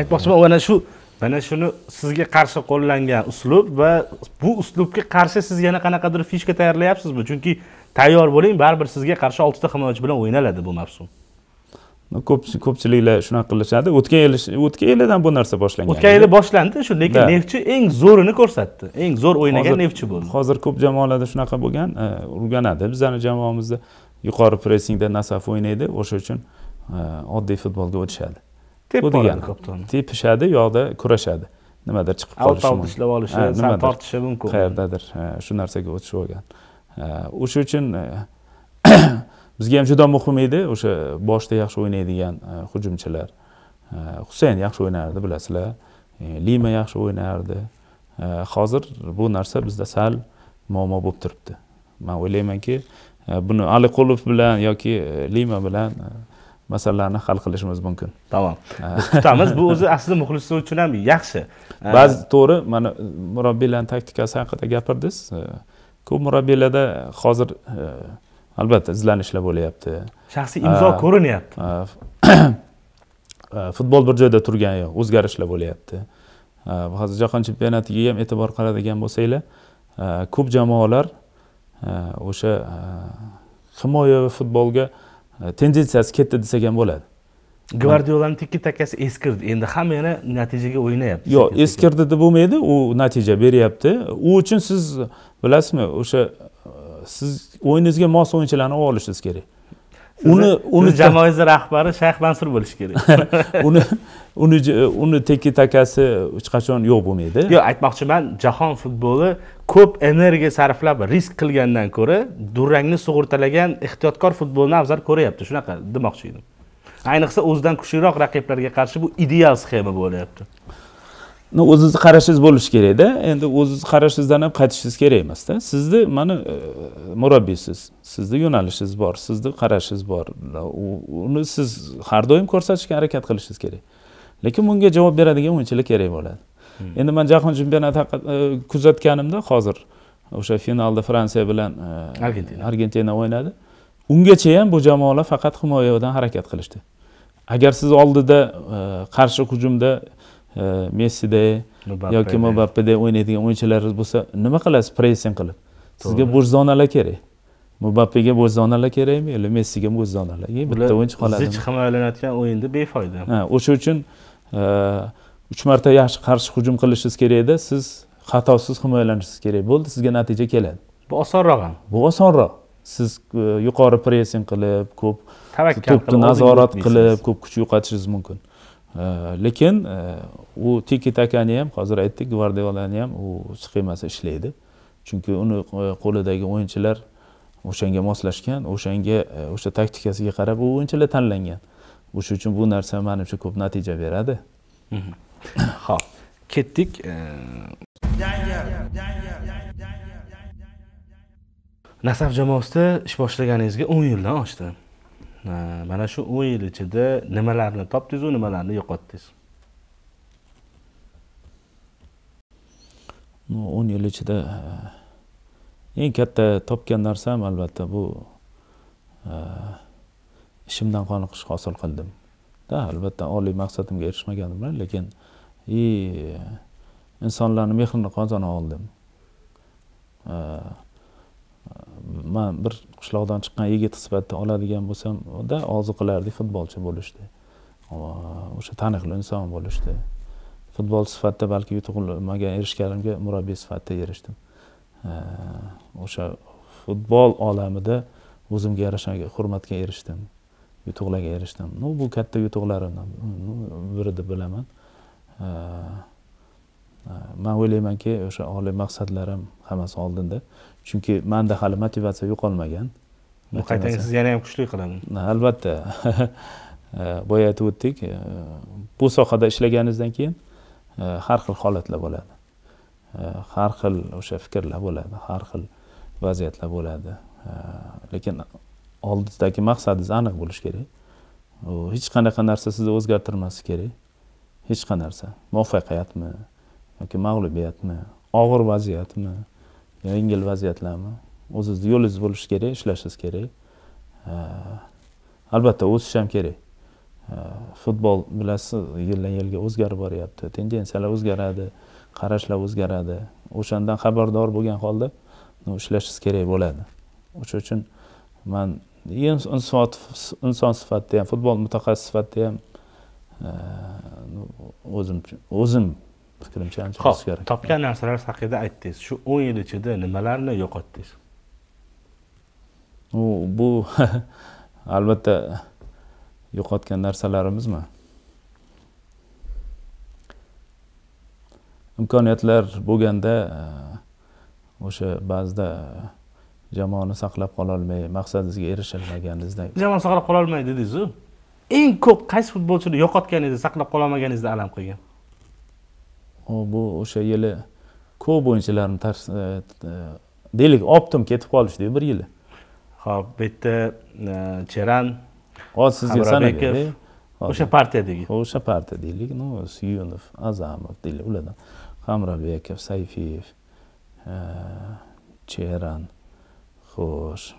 aytmoqchiman mana shu mana shuni sizga qarshi qo'llangan uslub va bu uslubga qarshi siz yana qanaqadir fishka tayyorlayapsizmi chunki tayyor bo'ling baribir sizga qarshi oltita himoyachi bilan o'ynaladi bu mavsum ko'p ko'pchiliklar shunaqa qilishadi o'tgan yil o'tgan yildan bu narsa boshlangan o'tgan yili boshlandi shu lekin neftchi eng zo'rini ko'rsatdi eng zo'r o'ynagan neftchi bo'ldi hozir ko'p jamoalarda shunaqa bo'lgan o'rganadi e, bizani jamoamizda yuqori pressingda nasaf o'ynaydi o'sha uchun e, oddiy futbolga o'tishadi bu degani tepishadi yoqda kurashadi nimadir chiqib qolishi mumkin ishlab olishi tortishi mumkin qayerdadir shu narsaga o'tish olgan o'sha uchun e, bizga ham juda muhim edi o'sha boshda yaxshi o'ynaydigan e, hujumchilar e, husayn yaxshi o'ynardi bilasizlar e, lima yaxshi o'ynardi hozir bu narsa bizda sal muammo bo'lib turibdi man o'ylaymanki buni aliqulov bilan yoki lima bilan masalalarni hal qilishimiz mumkin tamom biz kutamiz bu o'zi aslida muxlislar uchun ham yaxshi ba'zi to'g'ri mana murabbiylarni taktikasi haqida gapirdingiz ko'p murabbiylarda hozir albatta izlanishlar bo'lyapti shaxsiy imzo ko'rinyapti futbol bir joyda turgani yo'q o'zgarishlar bo'lyapti hozir jahon chempionatiga ham e'tibor qaradigan bo'lsanglar ko'p jamoalar o'sha himoya va futbolga tendensiyasi ketdi desak ham bo'ladi gvardiolani tikki takasi eskirdi endi hamma yana natijaga o'ynayapti yo'q eskirdi deb bo'lmaydi u natija beryapti u uchun siz bilasizmi o'sha siz o'yiningizga mos o'yinchilarni olib olishingiz kerak uni uni jamoangizni rahbari shayx mansur bo'lishi kerak uni uni uni tekki takasi hech qachon yo'q bo'lmaydi yo'q aytmoqchiman jahon futboli ko'p energiya sarflab risk qilgandan ko'ra durangni sug'urtalagan ehtiyotkor futbolni afzal ko'ryapti shunaqa demoqchi edim ayniqsa o'zidan kuchliroq raqiblarga qarshi bu ideal sxema bo'lyapti ni o'zizni qarashingiz bo'lishi kerakda endi o'zizni qarashingizdan ham qaytishingiz kerak emasda sizni mana e, murabbiysiz sizni yo'nalishingiz bor sizni qarashingiz bor uni siz har doim ko'rsatishga harakat qilishingiz kerak lekin bunga javob beradigan o'yinchilar kerak bo'ladi hmm. endi man jahon chempionati e, kuzatganimda hozir o'sha finalda fransiya bilan e, argentina argentina o'ynadi ungacha ham bu jamoalar faqat himoyadan harakat qilishdi agar siz oldida qarshi hujumda messida yoki mbappeda o'ynaydigan o'yinchilaringiz bo'lsa nima qilasiz pressing qilib sizga zonalar kerak mbappega zonalar kerakmi yoki messiga bo'shzonalar bitta o'yinchi qoladi zich himoyalanayotgan o'yinda befoyda ha o'sha uchun e, uch marta yaxshi qarshi hujum qilishingiz kerakda siz xatosiz himoyalanishingiz kerak bo'ldi sizga natija keladi bu osonroq ham bu osonroq siz e, yuqori pressing qilib ko'p to'pni nazorat qilib ko'p kuch yo'qotishingiz mumkin Э, lekin э, u tiki takani ham hozir aytdik gvardiolani ham u sxemasi ishlaydi chunki uni e, qo'lidagi o'yinchilar o'shanga moslashgan o'shanga e, o'sha taktikasiga qarab u o'yinchilar tanlangan o'sha uchun bu narsa manimcha ko'p natija beradi ho'p mhm. ketdik e. nasaf jamoasida ish boshlaganingizga o'n yildan oshdi mana shu o'n yil ichida nimalarni topdingizu nimalarni yo'qotdingiz o'n yil ichida eng katta topgan narsam albatta bu ishimdan qoniqish hosil qildim da albatta oliy maqsadimga erishmagandim bilan lekin и insonlarni mehrini qozona oldim man bir qishloqdan chiqqan yigit sifatida oladigan bo'lsamda orzu qilardik futbolchi bo'lishni o'sha taniqli inson bo'lishni futbol sifatida balki yutug'imga erishganimga murabbiy sifatida erishdim o'sha futbol olamida o'zimga yarasha hurmatga erishdim yutuqlarga erishdim ну bu katta yutuqlarimdan biri deb bilaman man o'ylaymanki o'sha oliy maqsadlarim hammasi oldinda chunki manda hali motivatsiya yo'qolmagan bu qaytangi siz yana ham kuchli qiladi albatta eh, boya aytib o'tdik eh, bu sohada ishlaganingizdan keyin eh, har xil holatlar bo'ladi har xil o'sha fikrlar bo'ladi har xil vaziyatlar bo'ladi lekin oldidagi maqsadingiz aniq bo'lishi kerak u hech qanaqa narsa sizni o'zgartirmasligi kerak hech qanaqa narsa muvaffaqiyatmi yoki mag'lubiyatmi og'ir vaziyatmi yengil vaziyatlarmi o'zizni yo'lingiz bo'lishi kerak ishlashingiz kerak albatta o'sish ham kerak futbol bilasiz yildan yilga o'zgarib boryapti tendensiyalar o'zgaradi qarashlar o'zgaradi o'shandan xabardor bo'lgan holda ishlashingiz kerak bo'ladi o'sha uchun man inson sifatida ham futbol mutaxassis sifatida ham o'zim o'zim fikrimcha ancha ho'p kerak topgan narsalar haqida aytdingiz shu o'n yil ichida nimalarni yo'qotdingiz u bu albatta yo'qotgan narsalarimizmi imkoniyatlar bo'lganda e, o'sha ba'zida e, jamoani saqlab qololmay maqsadingizga erishilmaganingizdan jamoani saqlab qololmay dedingizu eng ko'p qaysi futbolchini yo'qotganingizda saqlab qololmaganingizda alam qilgan bu o'sha yili ko'p o'yinchilarni e, e, deylik optim ketib qolishdi bir yili ho'p bu yerda e, cheran hozir sizga sanabekov o'sha partiyadagi o'sha partiya deylik ну suyunov azamov deylik ulardan hamrabekov sayfiyev cheran xo'sh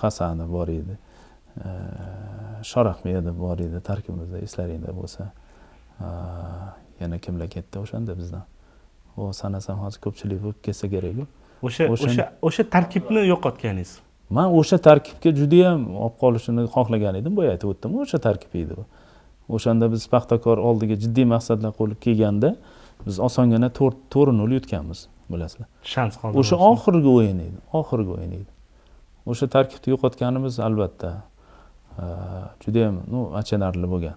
hasanov bor edi shorahmedov bor edi tarkibimizda eslaringda bo'lsa yana kimlar ketdi o'shanda bizdan o sanasam hozir ko'pchilik bo'lib ketsa kerakku o'sha o'sha o'sha tarkibni yo'qotganingiz man o'sha tarkibga judayam olib qolishini xohlagan edim boya aytib o'tdim o'sha tarkib edi u o'shanda biz paxtakor oldiga jiddiy maqsadlar qo'yilib kelganda biz osongina to'rt to'rt nol yutganmiz bilasizlar shans qoldi o'sha oxirgi o'yin edi oxirgi o'yin edi o'sha tarkibni yo'qotganimiz albatta e, judayam ну achinarli bo'lgan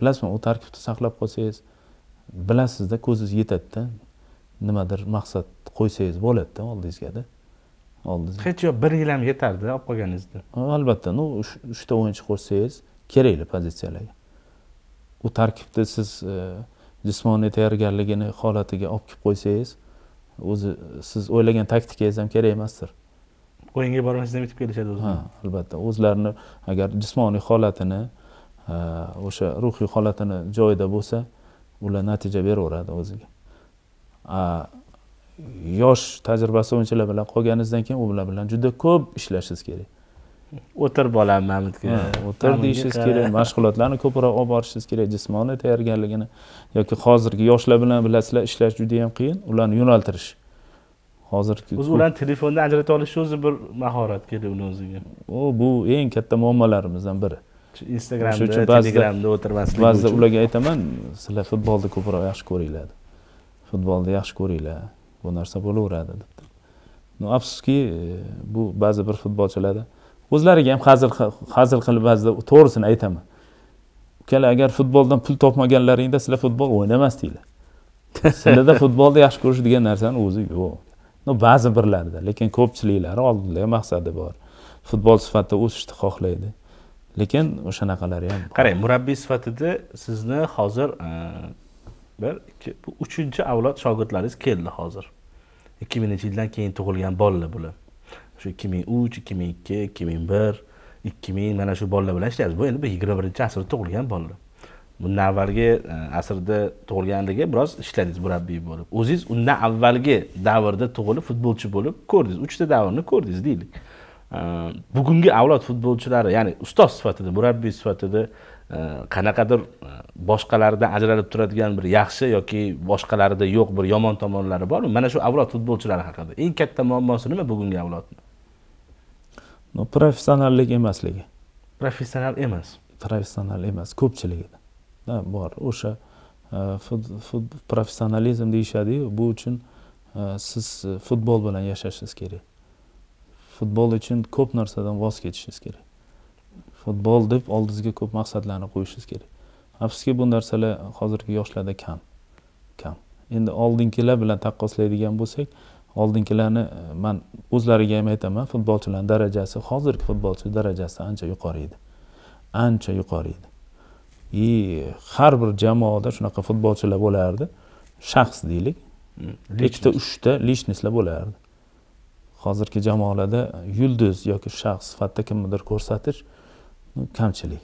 bilasizmi u tarkibni saqlab qolsangiz bilasizda ko'zingiz yetadida nimadir maqsad qo'ysangiz bo'ladida oldingizgada oldingiz hech yo'q bir yil ham yetardi olib qolganingizda albatta ну uchta o'yinchi qo'shsangiz kerakli pozitsiyalarga u tarkibda siz e, jismoniy tayyorgarligini holatiga olib kelib qo'ysangiz o'zi siz o'ylagan taktikangiz ham kerak emasdir o'yinga bormasdan yetib kelishadi o'zi ha albatta o'zlarini agar jismoniy holatini e, o'sha ruhiy holatini joyida bo'lsa ular natija beraveradi o'ziga yosh tajribasi o'yinchilar bilan qolganingizdan keyin ular bilan juda ko'p ishlashingiz kerak o'tir bolam mamitga o'tir deyishingiz kerak mashg'ulotlarni ko'proq olib borishingiz kerak jismoniy tayyorgarligini yoki hozirgi yoshlar bilan bilasizlar ishlash juda yam qiyin ularni yo'naltirish hozirgi o'zi ularni telefondan ajrata olishni o'zi bir mahorat kerak uni o'ziga u bu eng katta muammolarimizdan biri instagramda telegramda o'tirmaslik ba'zida ularga aytaman sizlar futbolni ko'proq yaxshi ko'ringlar futbolni yaxshi ko'ringlar bu narsa bo'laveradi deb ну afsuski e, bu ba'zi bir futbolchilarda o'zlariga ham hazil hazil qilib ba'zida to'g'risini aytaman ukalar agar futboldan pul topmaganlaringda sizlar futbol o'ynamasdinglar sizlarda futbolni yaxshi ko'rish degan narsani o'zi yo'q ну ba'zi birlarida lekin ko'pchiliklari oldinda maqsadi bor futbol sifatida o'sishni xohlaydi lekin o'shanaqalari ham qarang murabbiy sifatida sizni hozir e, bir ikki uchinchi avlod shogirdlaringiz keldi hozir ikki minginchi yildan keyin tug'ilgan bolalar bular shu ikki ming uch ikki ming ikki ikki ming bir ikki ming mana shu bolalar bilan ishlayapsiz bu endi bu yigirma birinchi asrda tug'ilgan bolalar bundan avvalgi e, asrda tug'ilganligi biroz ishladingiz murabbiy bo'lib o'zingiz undan avvalgi davrda tug'ilib futbolchi bo'lib ko'rdingiz uchta davrni ko'rdingiz deylik bugungi avlod futbolchilari ya'ni ustoz sifatida murabbiy sifatida qanaqadir boshqalaridan ajralib turadigan bir yaxshi yoki boshqalarida yo'q bir yomon tomonlari bormi mana shu avlod futbolchilari haqida eng katta muammosi nima bugungi avlodni no professionallik emasligi professional emas professional emas ko'pchiligida bor o'sha professionalizm deyishadiyu bu uchun siz futbol bilan yashashingiz kerak futbol uchun ko'p narsadan voz kechishingiz kerak futbol deb oldingizga ko'p maqsadlarni qo'yishingiz kerak afsuski bu narsalar hozirgi yoshlarda kam kam endi oldingilar bilan taqqoslaydigan bo'lsak oldingilarni e, man o'zlariga ham aytaman futbolchilarni darajasi hozirgi futbolchi darajasi ancha yuqori edi ancha yuqori edi и har bir jamoada shunaqa futbolchilar bo'lardi shaxs deylik mm, ikkita uchta личностьlar bo'lardi hozirgi jamoalarda yulduz yoki shaxs sifatida kimnidir ko'rsatish kamchilik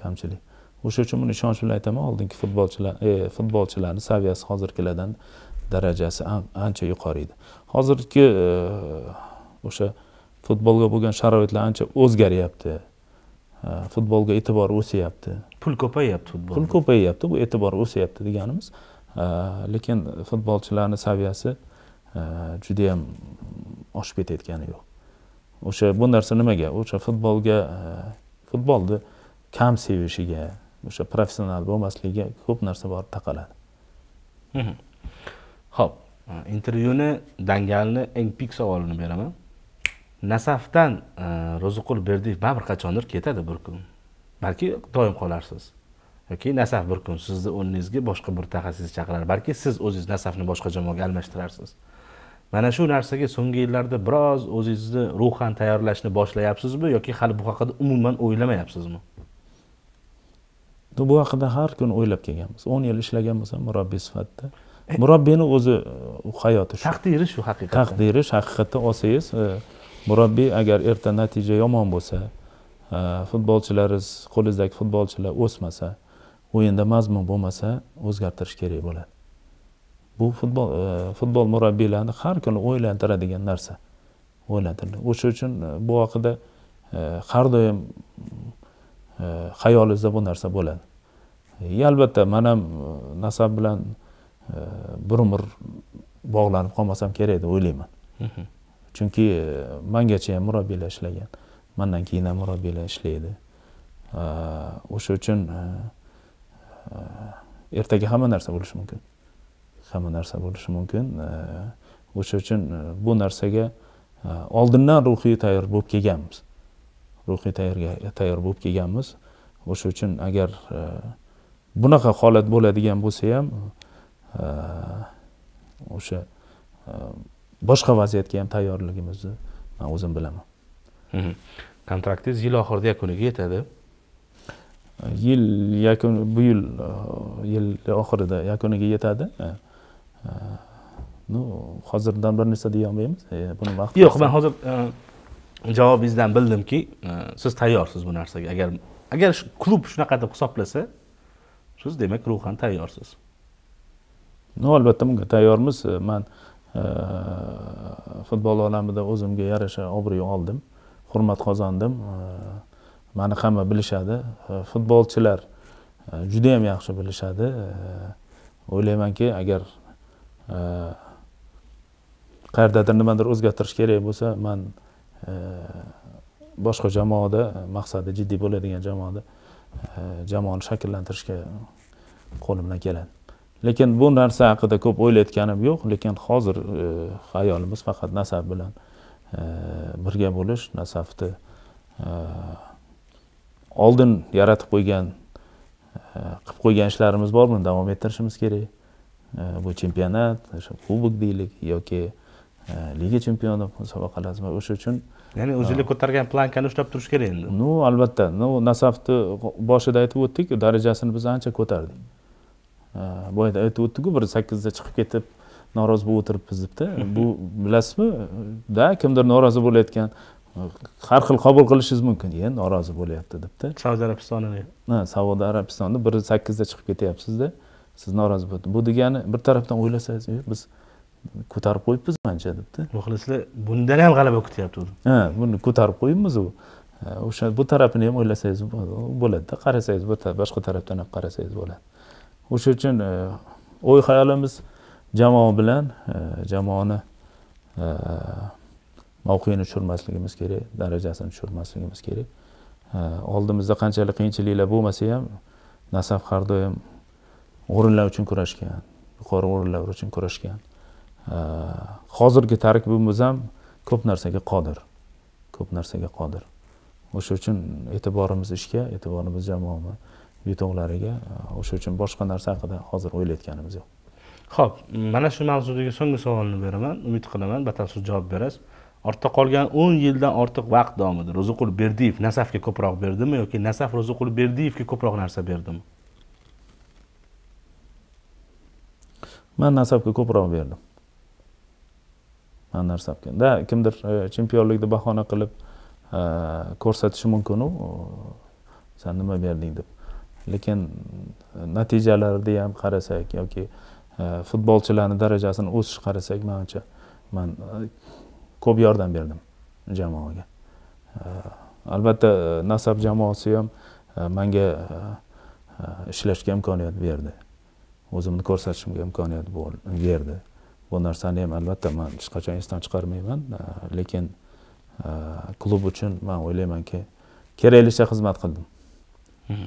kamchilik o'sha uchun buni ishonch bilan aytaman oldingi futbolchilar e, futbolchilarni saviyasi hozirgilardan darajasi ancha yuqori edi hozirgi e, o'sha futbolga bo'lgan sharoitlar ancha o'zgaryapti e, futbolga e'tibor o'syapti pul ko'payyapti futbol pul ko'payyapti bu e'tibor o'syapti deganimiz e, lekin futbolchilarni saviyasi judayam э, oshib ketayotgani yo'q o'sha bu narsa nimaga o'sha futbolga e, futbolni kam sevishiga o'sha professional bo'lmasligiga ko'p narsa borib taqaladi ho'p e, intervyuni dangalni eng pik savolini beraman nasafdan e, ro'ziqul berdiyev baribir qachondir ketadi bir kun balki doim qolarsiz yoki nasaf bir kun sizni o'rningizga boshqa bir mutaxassis chaqiradi balki siz o'zingiz nasafni boshqa jamoaga almashtirarsiz mana shu narsaga so'nggi yillarda biroz o'zingizni ruhan tayyorlashni boshlayapsizmi yoki hali bu haqida umuman o'ylamayapsizmi bu haqida har kuni o'ylab kelganmiz o'n yil ishlagan bo'lsam murabbiy sifatida murabbiyni o'zi hayoti shu taqdiri shu haqiqat taqdiri haqiqatda olsangiz e, murabbiy agar erta natija yomon bo'lsa e, futbolchilariz qo'lingizdagi futbolchilar o'smasa o'yinda mazmun bo'lmasa o'zgartirish kerak bo'ladi bu futbol e, futbol murabbiylarni har kuni o'ylantiradigan narsa o'ylantiradi o'sha uchun e, bu haqida e, har doim xayolingizda bu narsa bo'ladi albatta man ham nasab bilan bir umr bog'lanib qolmasam kerak deb o'ylayman chunki mangacha ham murabbiylar ishlagan mandan keyin ham murabbiylar ishlaydi o'sha uchun ertaga hamma narsa bo'lishi mumkin hamma narsa bo'lishi mumkin o'sha uchun e, bu narsaga e, oldindan ruhiy tayyor bo'lib kelganmiz ruhiy tayyorga tayyor bo'lib kelganmiz o'sha uchun agar e, bunaqa holat bo'ladigan bo'lsa ham o'sha boshqa vaziyatga ham tayyorligimizni man o'zim bilaman kontraktingiz yil oxirida yakuniga yetadi yil yakun bu yil yil oxirida yakuniga yetadi Э, ну hozirdan bir narsa deya olmaymiz э, buni vaqt yo'q man hozir э, javobingizdan bildimki e, siz tayyorsiz bu narsaga agar agar klub shunaqa deb hisoblasa siz demak ruhan tayyorsiz no albatta bunga tayyormiz e, man e, futbol olamida o'zimga yarasha obro' oldim hurmat qozondim mani hamma bilishadi futbolchilar juda yaxshi bilishadi o'ylaymanki agar qayerdadir nimadir o'zgartirish kerak bo'lsa man e, boshqa jamoada maqsadi jiddiy bo'ladigan jamoada e, jamoani shakllantirishga qo'limdan keladi lekin bu narsa haqida ko'p o'ylayotganim yo'q lekin hozir hayolimiz e, faqat nasab bilan birga bo'lish nasafni oldin yaratib qo'ygan qilib qo'ygan ishlarimiz bor buni davom ettirishimiz kerak bu chempionat o'sha kubok deylik yoki liga chempioni musobaqalari bor o'sha uchun ya'ni o'zinglar ko'targan plankani ushlab turish kerak endi ну albatta ну nasafni boshida aytib o'tdik darajasini biz ancha ko'tardik boyada aytib o'tdikku bir sakkizda chiqib ketib norozi bo'lib o'tiribmiz debda bu bilasizmi да kimdir norozi bo'layotgan har xil qabul qilishingiz mumkin e norozi bo'lyapti debda saudiya arabistonini ha saudiya arabistonda bir sakkizda chiqib ketyapsizda siz norozi bo'ldim bu degani bir tarafdan o'ylasangiz biz ko'tarib qo'yibmiz mancha debdi nima qilasizlar bundan ham g'alaba kutyapti u ha buni ko'tarib qo'yibmiz u o'sha bu tarafini ham o'ylasangiz bo'ladida qarasangiz boshqa tarafdan ham qarasangiz bo'ladi o'sha uchun e, o'y xayolimiz jamoa bilan e, jamoani e, mavqeini tushirmasligimiz kerak darajasini tushirmasligimiz kerak oldimizda qanchalik qiyinchiliklar bo'lmasa ham nasaf har doim o'rinlar uchun kurashgan yuqori o'rinlar uchun kurashgan hozirgi tarkibimiz ham ko'p narsaga qodir ko'p narsaga qodir o'sha uchun e'tiborimiz ishga e'tiborimiz jamoani yutuqlariga o'sha uchun boshqa narsa haqida hozir o'ylayotganimiz yo'q ho'p mana shu mavzudagi so'nggi savolni beraman umid qilaman batafsil javob berasiz ortda qolgan o'n yildan ortiq vaqt davomida ro'ziqul berdiyev nasafga ko'proq berdimi yoki nasaf ro'ziqul berdiyevga ko'proq narsa berdimi man nasabga ko'proq berdim man nasabga да kimdir e, chempionlikni bahona qilib e, ko'rsatishi mumkinu san nima berding deb lekin e, natijalarni ham qarasak yoki futbolchilarni darajasini o'sishi qarasak manimcha man ko'p yordam berdim jamoaga albatta nasab jamoasi ham manga ishlashga imkoniyat berdi o'zimni ko'rsatishimga imkoniyat berdi bu narsani ham albatta man hech qachon esdan chiqarmayman e, lekin e, klub uchun man o'ylaymanki keraklicha xizmat qildim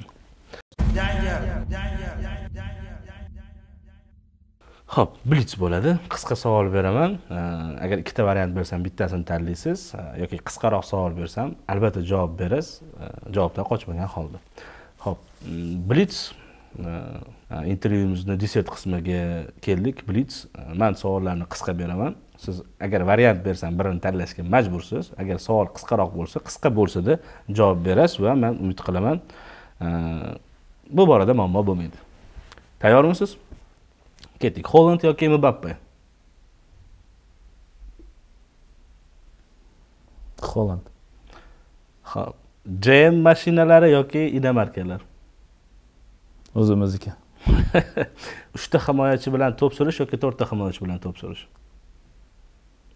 ho'p blitz bo'ladi qisqa savol beraman e, agar ikkita variant bersam bittasini tanlaysiz yoki qisqaroq savol bersam albatta javob berasiz javobdan qochmagan holda ho'p blitz intervyumizni desert qismiga keldik blitz man savollarni qisqa beraman siz agar variant bersam birini tanlashga majbursiz agar savol qisqaroq bo'lsa qisqa bo'lsada javob berasiz va man umid qilaman bu borada muammo bo'lmaydi tayyormisiz ketdik holland yoki mbappe holland jm mashinalari yoki inomarkalar o'zimizniki uchta himoyachi bilan to'p surish yoki to'rtta himoyachi bilan to'p surish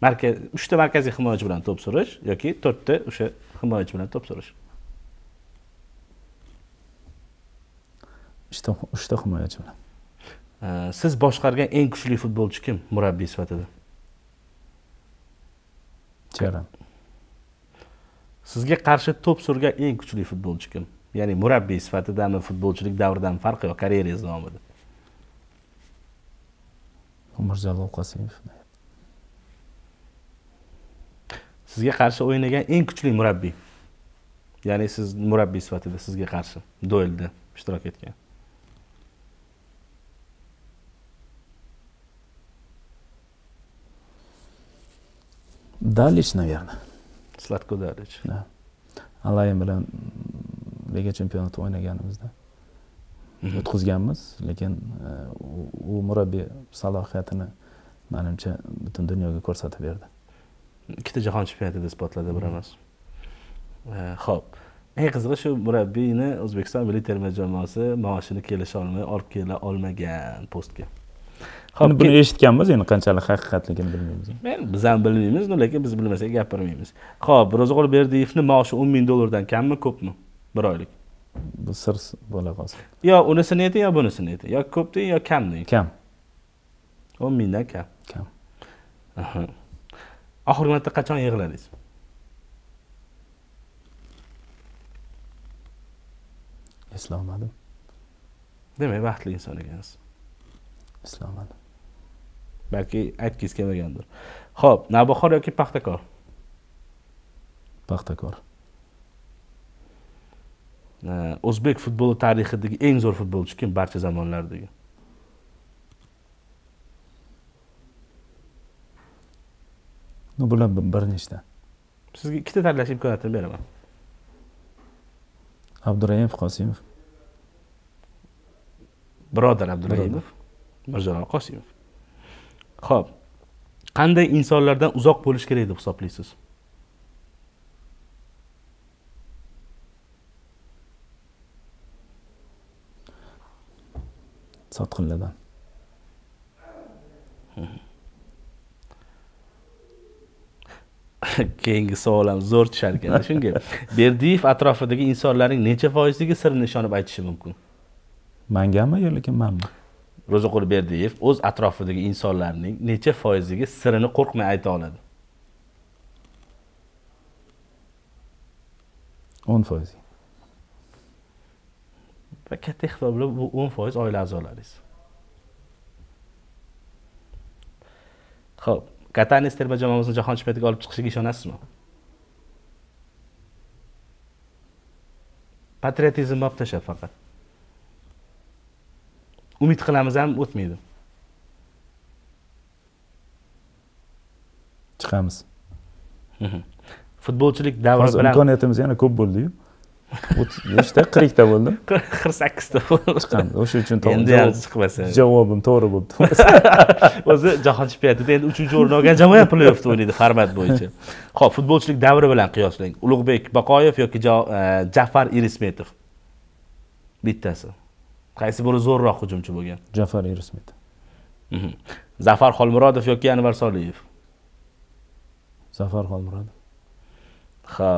markaz uchta markaziy himoyachi bilan to'p surish yoki to'rtta o'sha himoyachi bilan to'p surish uchta uchta himoyachi bilan siz boshqargan eng kuchli futbolchi kim murabbiy sifatida cheran sizga qarshi to'p surgan eng kuchli futbolchi kim ya'ni murabbiy sifatidami futbolchilik davridan farqi yo'q karyerangiz davomida umurjalol qosimov sizga qarshi o'ynagan eng kuchli murabbiy ya'ni siz murabbiy sifatida sizga qarshi duelda ishtirok etgan Далич, наверное. Сладко Далич. Да. allaym bilan liga chempionati o'ynaganimizda mhm. o'tkazganmiz lekin e, u murabbiy salohiyatini manimcha butun dunyoga ko'rsatib berdi ikkita jahon chempionatida isbotladi mhm. bir emas ho'p eng qizig'i shu murabbiyni o'zbekiston milliy terma jamoasi maoshini kelisha olmay olib kela olmagan postga ho'p buni eshitganmiz endi qanchalik haqiqatligini bilmaymiz biz ham bilmaymiz lekin biz bilmasak gapirmaymiz ho'p ro'zg'or berdiyevni maoshi o'n ming dollardan kammi ko'pmi bir oylik bu sir bo'la qolsin yo unisini ayting yo bunisini ayting yo ko'p deng yo kam deng kam o'n mingdan kam kam oxirgi marta qachon yig'ladingiz eslolmadim demak baxtli inson ekansiz eslolmadim balki aytgingiz kelmagandir ho'p navbahor yoki paxtakor paxtakor o'zbek futboli tarixidagi eng zo'r futbolchi kim barcha zamonlardagi ну bular bir nechta sizga ikkita tanlash imkoniyatini beraman abdurahimov qosimov birodar abdurahimov mirjalol qosimov ho'p qanday insonlardan uzoq bo'lish kerak deb hisoblaysiz sotqinlardan keyingi savol ham zo'r tushar ekan shunga berdiyev atrofidagi insonlarning necha foizligi sirini ishonib aytishi mumkin mangami yo lekin manmi ro'zaqul berdiyev o'z atrofidagi insonlarning necha foiziga sirini qo'rqmay ayta oladi o'n foiz va katta ehtimol bilan bu o'n foiz oila a'zolaringiz ho'p katanis terma jamoamizni jahon chempionatiga olib chiqishiga ishonasizmi patriotizm olib tashlab faqat umid qilamiz ham o'tmaydi chiqamiz futbolchilik davri bilan hozir imkoniyatimiz yana ko'p bo'ldiyu nechta qirqta bo'ldi qirq sakkizta bo'ldi chiqamiz o'sha uchun endi ham chiqmasa javobim to'g'ri bo'libdi o'zi jahon chempionatida endi uchinchi o'rin olgan jamoa ham pley offda o'ynaydi format bo'yicha ho'p futbolchilik davri bilan qiyoslang ulug'bek baqoyev yoki e, jafar irismetov bittasi qaysi biri zo'rroq hujumchi bo'lgan jafar erismet mhm. zafar xolmurodov yoki anvar soliyev zafar xolmurodov ha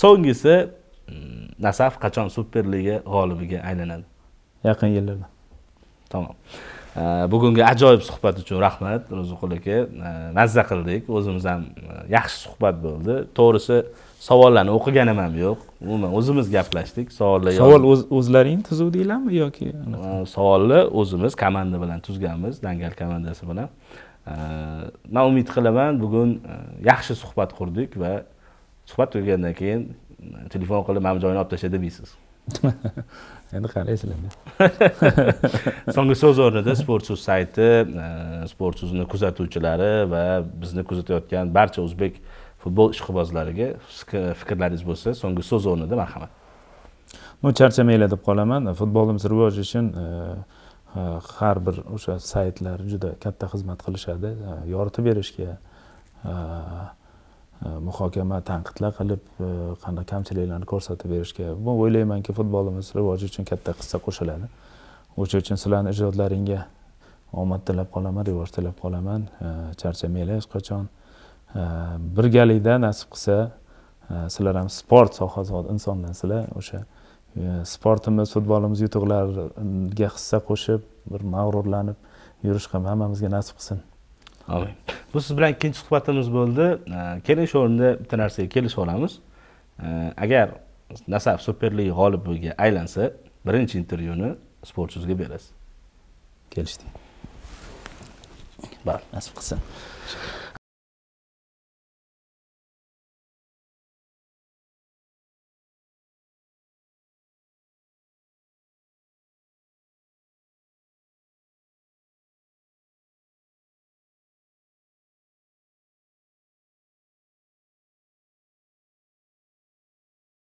so'nggisi mm, nasaf qachon super liga g'olibiga aylanadi yaqin yillarda tamom bugungi ajoyib suhbat uchun rahmat ro'ziqul aka mazza qildik o'zimiz ham e, yaxshi suhbat bo'ldi to'g'risi savollarni o'qiganim ham yo'q umuman o'zimiz gaplashdik savollar savol o'zlaring tuzuvdinglarmi yoki savolni o'zimiz komanda bilan tuzganmiz dangal komandasi bilan man umid qilaman bugun yaxshi suhbat qurdik va suhbat tugagandan keyin telefon qilib mani bu olib tashla demaysiz endi qaraysizlar so'nggi so'z o'rnida sport sayti sport kuzatuvchilari va bizni kuzatayotgan barcha o'zbek futbol ishqibozlariga fikrlaringiz bo'lsa so'nggi so'z o'rnida marhamat ну charchamanglar deb qolaman futbolimiz rivoji uchun e, e, har bir o'sha saytlar juda katta xizmat qilishadi e, yoritib berishga muhokama tanqidlar qilib qanday kamchiliklarni ko'rsatib berishga bu o'ylaymanki futbolimiz rivoji uchun katta hissa qo'shiladi o'sha uchun sizlarni ijodlaringga omad tilab qolaman rivoj tilab qolaman charchamanglar hech qachon Э, birgalikda nasib qilsa э, sizlar ham sport sohasi insonlarsizlar o'sha e, sportimiz futbolimiz yutuqlariga hissa qo'shib bir mag'rurlanib yurish ham hammamizga nasib qilsin amin bu siz bilan ikkinchi suhbatimiz bo'ldi e, kelish o'rinda bitta narsaga kelishib olamiz e, agar nasaf superligi g'olibiga aylansa birinchi intervyuni sportchimizga berasiz kelishdik bor nasib qilsin